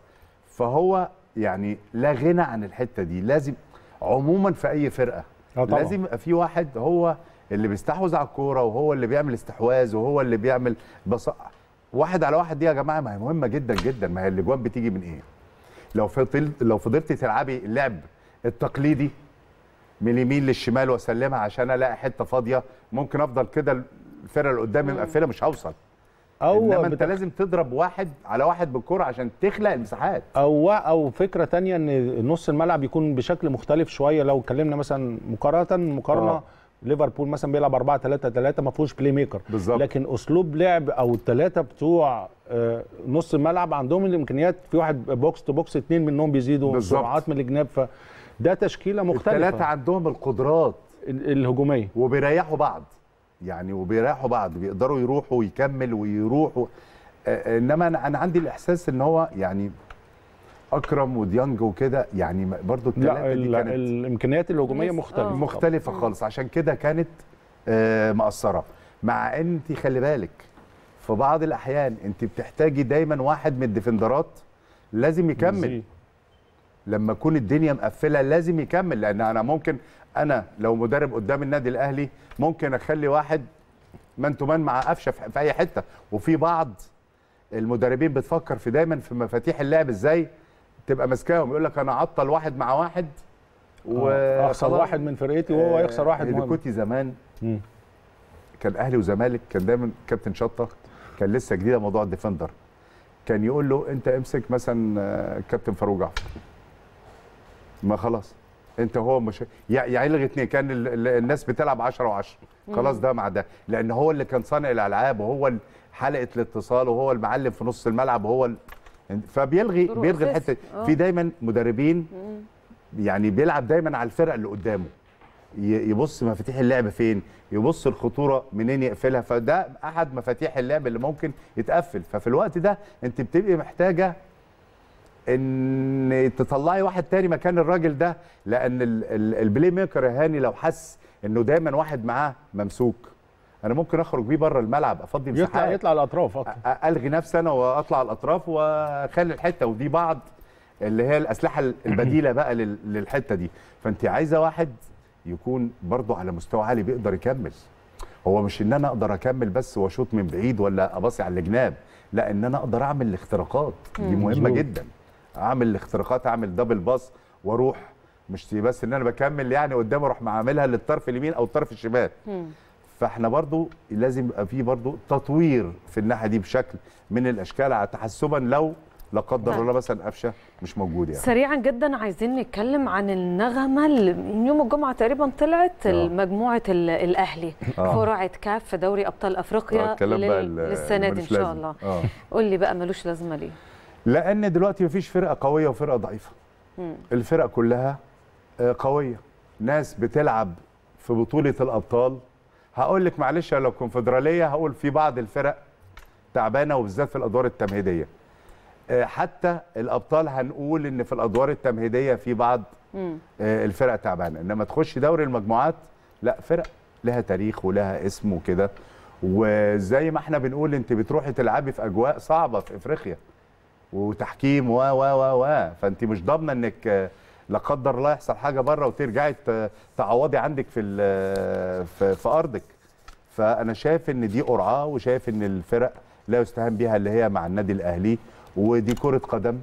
فهو يعني لا غنى عن الحته دي لازم عموما في اي فرقه اه طبعا. لازم يبقى في واحد هو اللي بيستحوذ على الكوره وهو اللي بيعمل استحواذ وهو اللي بيعمل بص واحد على واحد دي يا جماعه ما هي مهمه جدا جدا ما هي الاجوان بتيجي من ايه؟ لو فضل لو فضلت تلعبي اللعب التقليدي من اليمين للشمال واسلمها عشان الاقي حته فاضيه ممكن افضل كده الفرقه اللي قدامي مقفله مش هوصل او انما انت لازم تضرب واحد على واحد بالكره عشان تخلق المساحات او او فكره تانية ان نص الملعب يكون بشكل مختلف شويه لو اتكلمنا مثلا مقارنه مقارنه آه. ليفربول مثلا بيلعب 4 3 3 ما فيهوش بلاي ميكر بالزبط. لكن اسلوب لعب او الثلاثه بتوع آه، نص الملعب عندهم الامكانيات في واحد بوكس تو بوكس اثنين منهم بيزيدوا سرعات من الجناب فده تشكيله مختلفه الثلاثه عندهم القدرات الهجوميه وبيريحوا بعض يعني وبيريحوا بعض بيقدروا يروحوا ويكمل ويروحوا آه، آه، انما انا انا عندي الاحساس ان هو يعني اكرم وديانج وكده يعني برضو الثلاثه دي كانت الامكانيات الهجوميه مختلفه آه. مختلفه خالص عشان كده كانت مقصره مع ان انت خلي بالك في بعض الاحيان انت بتحتاجي دايما واحد من الديفندرات لازم يكمل لما اكون الدنيا مقفله لازم يكمل لان انا ممكن انا لو مدرب قدام النادي الاهلي ممكن اخلي واحد من تمان مع قفشه في اي حته وفي بعض المدربين بتفكر في دايما في مفاتيح اللعب ازاي تبقى ماسكاهم يقول لك انا عطل واحد مع واحد واخسر آه، واحد من فرقتي وهو آه، يخسر واحد من كوتي زمان كان اهلي وزمالك كان دايما كابتن شطه كان لسه جديده موضوع الديفندر كان يقول له انت امسك مثلا آه، كابتن فاروق جعفر ما خلاص انت وهو مش يعني الغي كان الناس بتلعب 10 و10 خلاص ده مع ده لان هو اللي كان صانع الالعاب وهو حلقه الاتصال وهو المعلم في نص الملعب وهو ال... فبيلغي بيلغي الحته اه. في دايما مدربين يعني بيلعب دايما على الفرق اللي قدامه يبص مفاتيح اللعب فين يبص الخطوره منين يقفلها فده احد مفاتيح اللعب اللي ممكن يتقفل ففي الوقت ده انت بتبقي محتاجه ان تطلعي واحد تاني مكان الراجل ده لان البلاي ميكر هاني لو حس انه دايما واحد معاه ممسوك انا ممكن اخرج بيه بره الملعب افضي مساحات يطلع يطلع الاطراف اكتر الغي نفسي انا واطلع الاطراف واخلي الحته ودي بعض اللي هي الاسلحه البديله بقى للحته دي فانت عايزه واحد يكون برضه على مستوى عالي بيقدر يكمل هو مش ان انا اقدر اكمل بس واشوط من بعيد ولا اباصي على الجناب لا ان انا اقدر اعمل الاختراقات دي مهمه جدا اعمل اختراقات اعمل دبل باص واروح مش بس ان انا بكمل يعني قدامي اروح معاملها للطرف اليمين او الطرف الشمال فاحنا برضو لازم يبقى في برضو تطوير في الناحيه دي بشكل من الاشكال على تحسبا لو لا قدر نعم. الله مثلا قفشه مش موجود يعني سريعا جدا عايزين نتكلم عن النغمه اللي من يوم الجمعه تقريبا طلعت آه. مجموعه الاهلي آه. فرعه كاف في دوري ابطال افريقيا آه للسنه دي ان شاء الله آه. قول لي بقى ملوش لازمه ليه لان دلوقتي مفيش فرقه قويه وفرقه ضعيفه الفرق كلها آه، قويه ناس بتلعب في بطوله الابطال هقول لك معلش لو كونفدراليه هقول في بعض الفرق تعبانه وبالذات في الادوار التمهيديه آه، حتى الابطال هنقول ان في الادوار التمهيديه في بعض آه، الفرق تعبانه انما تخش دوري المجموعات لا فرق لها تاريخ ولها اسم وكده وزي ما احنا بنقول انت بتروحي تلعبي في اجواء صعبه في افريقيا وتحكيم و و و و فانت مش ضامنه انك آه، لا قدر الله يحصل حاجه بره وترجعي تعوضي عندك في آه، في, في ارضك فانا شايف ان دي قرعه وشايف ان الفرق لا يستهان بها اللي هي مع النادي الاهلي ودي كره قدم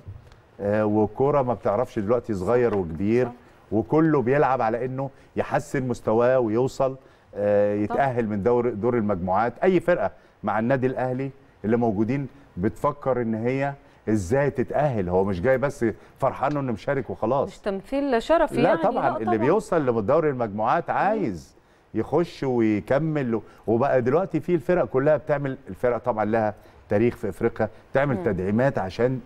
آه، وكره ما بتعرفش دلوقتي صغير وكبير وكله بيلعب على انه يحسن مستواه ويوصل يتاهل من دور دور المجموعات اي فرقه مع النادي الاهلي اللي موجودين بتفكر ان هي ازاي تتاهل هو مش جاي بس فرحان انه مشارك وخلاص مش تمثيل شرفي لا يعني طبعا لا طبعا اللي بيوصل لدوري المجموعات عايز يخش ويكمل وبقى دلوقتي في الفرق كلها بتعمل الفرق طبعا لها تاريخ في افريقيا تعمل م. تدعيمات عشان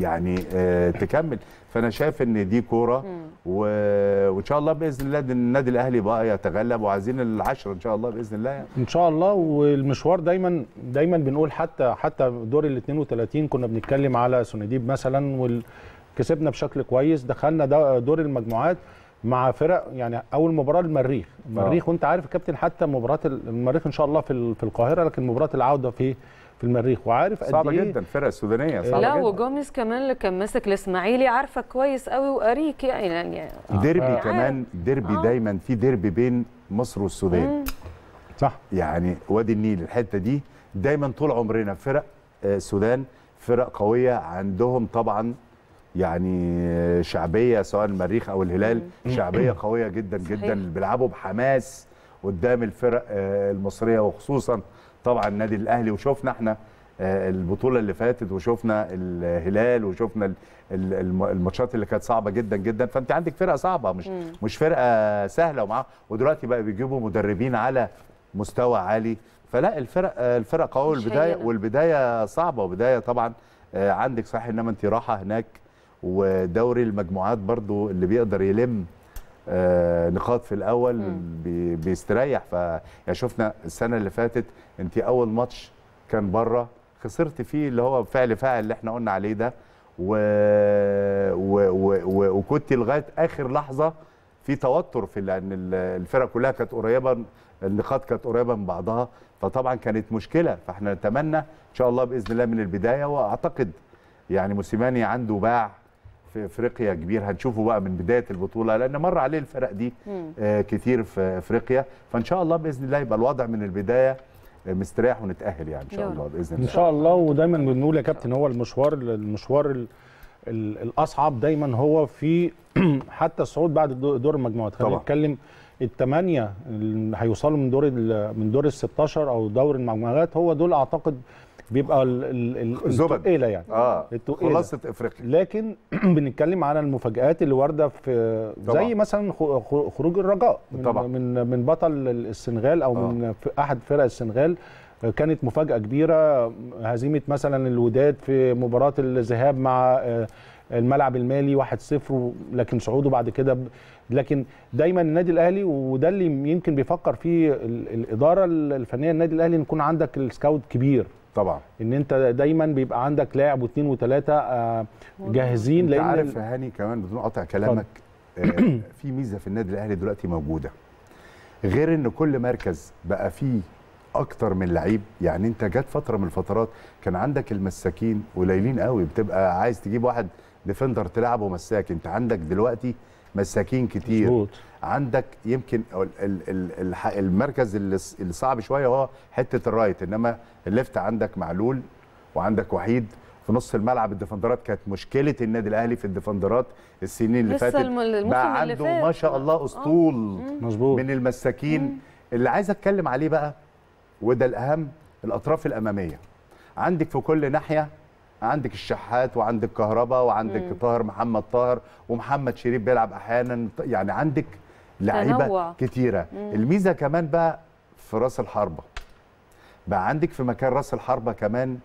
يعني آه تكمل فانا شايف ان دي كوره وان شاء الله باذن الله النادي الاهلي بقى يتغلب وعايزين العشره ان شاء الله باذن الله يعني. ان شاء الله والمشوار دايما دايما بنقول حتى حتى دور ال 32 كنا بنتكلم على سونيديب مثلا وال بشكل كويس دخلنا دور المجموعات مع فرق يعني اول مباراه المريخ آه. المريخ وانت عارف كابتن حتى مباراه المريخ ان شاء الله في القاهره لكن مباراه العوده في في المريخ وعارف قد ايه صعبه جدا الفرقه السودانيه صعبه لا جداً. وجوميز كمان اللي كان ماسك الاسماعيلي عارفه كويس قوي وقريك يعني, يعني آه، ديربي آه. كمان ديربي آه. دايما في ديربي بين مصر والسودان صح يعني وادي النيل الحته دي دايما طول عمرنا فرق آه، السودان فرق قويه عندهم طبعا يعني آه، شعبيه سواء المريخ او الهلال شعبيه قويه جدا صحيح. جدا بيلعبوا بحماس قدام الفرق المصريه وخصوصا طبعا النادي الاهلي وشفنا احنا آه، البطوله اللي فاتت وشفنا الهلال وشفنا الماتشات اللي كانت صعبه جدا جدا فانت عندك فرقه صعبه مش م. مش فرقه سهله ومعاها ودلوقتي بقى بيجيبوا مدربين على مستوى عالي فلا الفرق الفرق قوي البدايه والبدايه صعبه وبدايه طبعا آه، عندك صحيح انما انت راحه هناك ودوري المجموعات برضو اللي بيقدر يلم آه، نقاط في الاول بي بيستريح فيعني شفنا السنه اللي فاتت انت اول ماتش كان بره خسرت فيه اللي هو فعل فاعل اللي احنا قلنا عليه ده و... و... و... و... وكنت لغايه اخر لحظه في توتر في لان الفرق كلها كانت قريبه النقاط كانت قريبه من بعضها فطبعا كانت مشكله فاحنا نتمنى ان شاء الله باذن الله من البدايه واعتقد يعني موسيماني عنده باع في افريقيا كبير هنشوفه بقى من بدايه البطوله لان مر عليه الفرق دي آه، كتير في افريقيا فان شاء الله باذن الله يبقى الوضع من البدايه آه، مستريح ونتاهل يعني ان شاء الله باذن الله ان شاء الله ودايما بنقول يا كابتن هو المشوار المشوار الاصعب دايما هو في حتى الصعود بعد دور المجموعات خلينا نتكلم الثمانيه اللي هيوصلوا من دور من دور ال 16 او دور المجموعات هو دول اعتقد بيبقى الزبد التقيله يعني اه خلاصه افريقيا لكن بنتكلم على المفاجات اللي وارده في زي طبعا. مثلا خروج الرجاء من طبعا. من من بطل السنغال او آه. من احد فرق السنغال كانت مفاجاه كبيره هزيمه مثلا الوداد في مباراه الذهاب مع آه، الملعب المالي 1-0 لكن صعوده بعد كده لكن دايما النادي الاهلي وده اللي يمكن بيفكر فيه الاداره الفنيه النادي الاهلي نكون عندك السكاوت كبير طبعا ان انت دايما بيبقى عندك لاعب واثنين وثلاثه آه، جاهزين لان انت عارف يا هاني كمان بدون قطع كلامك آه، في ميزه في النادي الاهلي دلوقتي موجوده غير ان كل مركز بقى فيه اكتر من لعيب يعني انت جت فتره من الفترات كان عندك المساكين قليلين قوي بتبقى عايز تجيب واحد ديفندر تلعبه مساك انت عندك دلوقتي مساكين كتير مزبوط. عندك يمكن المركز اللي صعب شويه هو حته الرايت انما الليفت عندك معلول وعندك وحيد في نص الملعب الديفندرات كانت مشكله النادي الاهلي في الديفندرات السنين اللي فاتت بقى عنده فات. ما شاء الله آه. اسطول مظبوط من المساكين مم. اللي عايز اتكلم عليه بقى وده الاهم الاطراف الاماميه عندك في كل ناحيه عندك الشحات وعندك كهرباء وعندك مم. طاهر محمد طاهر ومحمد شريف بيلعب احيانا يعني عندك لعيبه كتيره مم. الميزه كمان بقى في راس الحربه بقى عندك في مكان راس الحربه كمان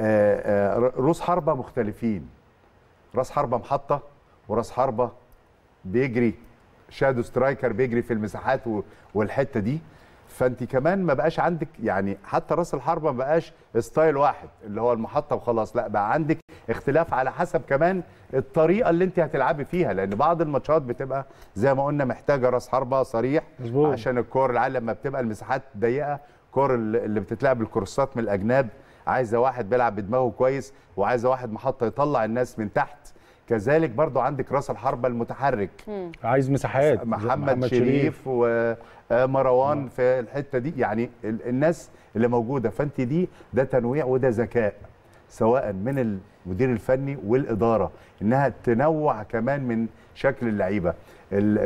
آه، آه، روس حربه مختلفين راس حربه محطه وراس حربه بيجري شادو سترايكر بيجري في المساحات والحته دي فانت كمان ما بقاش عندك يعني حتى راس الحربه ما بقاش ستايل واحد اللي هو المحطه وخلاص لا بقى عندك اختلاف على حسب كمان الطريقه اللي انت هتلعبي فيها لان بعض الماتشات بتبقى زي ما قلنا محتاجه راس حربه صريح مزبوط. عشان الكور العالي لما بتبقى المساحات ضيقه الكور اللي بتتلعب الكورسات من الاجناب عايزه واحد بيلعب بدماغه كويس وعايزه واحد محطه يطلع الناس من تحت كذلك برضو عندك راس الحربة المتحرك مم. عايز مساحات محمد, محمد شريف ومروان آه، مم. في الحتة دي يعني الناس اللي موجودة فانت دي ده تنويع وده ذكاء سواء من المدير الفني والإدارة إنها تنوع كمان من شكل اللعيبة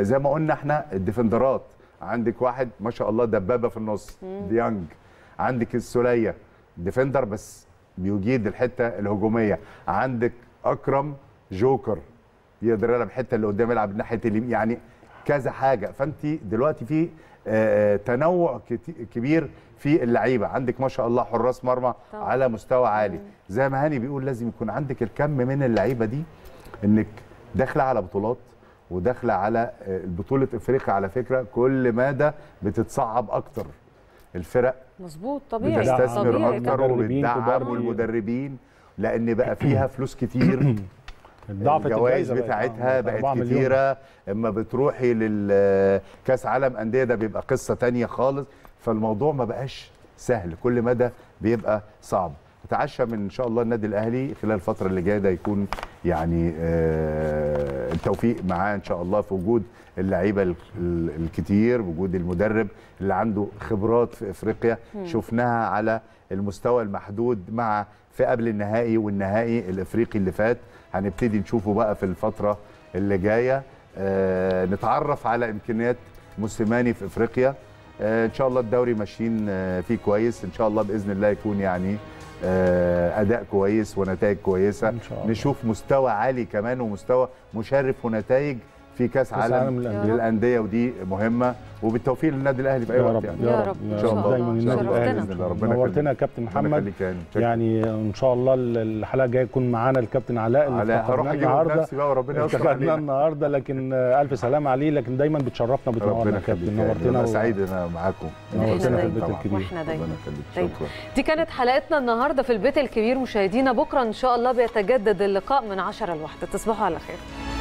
زي ما قلنا احنا الديفندرات عندك واحد ما شاء الله دبابة في النص مم. ديانج عندك السولية ديفندر بس بيجيد الحتة الهجومية عندك أكرم جوكر يقدر يلعب الحته اللي قدام يلعب الناحيه اليمين يعني كذا حاجه فانت دلوقتي في آه، تنوع كبير في اللعيبه عندك ما شاء الله حراس مرمى طبعا. على مستوى عالي زي ما هاني بيقول لازم يكون عندك الكم من اللعيبه دي انك داخله على بطولات وداخله على آه، بطوله افريقيا على فكره كل مادة بتتصعب اكتر الفرق مظبوط طبيعي بتستثمر اكتر وبتدعم المدربين لان بقى فيها فلوس كتير الجوائز بتاعتها بقت, كتيره اما بتروحي للكاس عالم انديه ده بيبقى قصه تانية خالص فالموضوع ما بقاش سهل كل مدى بيبقى صعب اتعشى من ان شاء الله النادي الاهلي خلال الفتره اللي جايه ده يكون يعني آه، التوفيق معاه ان شاء الله في وجود اللعيبه الكتير وجود المدرب اللي عنده خبرات في افريقيا شفناها على المستوى المحدود مع في قبل النهائي والنهائي الافريقي اللي فات هنبتدي نشوفه بقى في الفتره اللي جايه آه، نتعرف على امكانيات موسيماني في افريقيا آه، ان شاء الله الدوري ماشيين آه، فيه كويس ان شاء الله باذن الله يكون يعني اداء كويس ونتائج كويسه إن شاء الله. نشوف مستوى عالي كمان ومستوى مشرف ونتائج في كاس عالم للانديه ودي مهمه وبالتوفيق للنادي الاهلي في اي وقت يعني يا رب ان شاء الله دايما النادي الاهلي ربنا نورتنا يا كابتن محمد يعني. يعني ان شاء الله الحلقه الجايه يكون معانا الكابتن علاء اللي هروح اجيبه نفسي بقى وربنا يستر علينا النهارده لكن الف سلامه عليه لكن دايما بتشرفنا وبتنورنا يا كابتن نورتنا انا سعيد انا معاكم نورتنا في البيت الكبير واحنا دايما طيب، دي كانت حلقتنا النهارده في البيت الكبير مشاهدينا بكره ان شاء الله بيتجدد اللقاء من 10 ل 1 تصبحوا على خير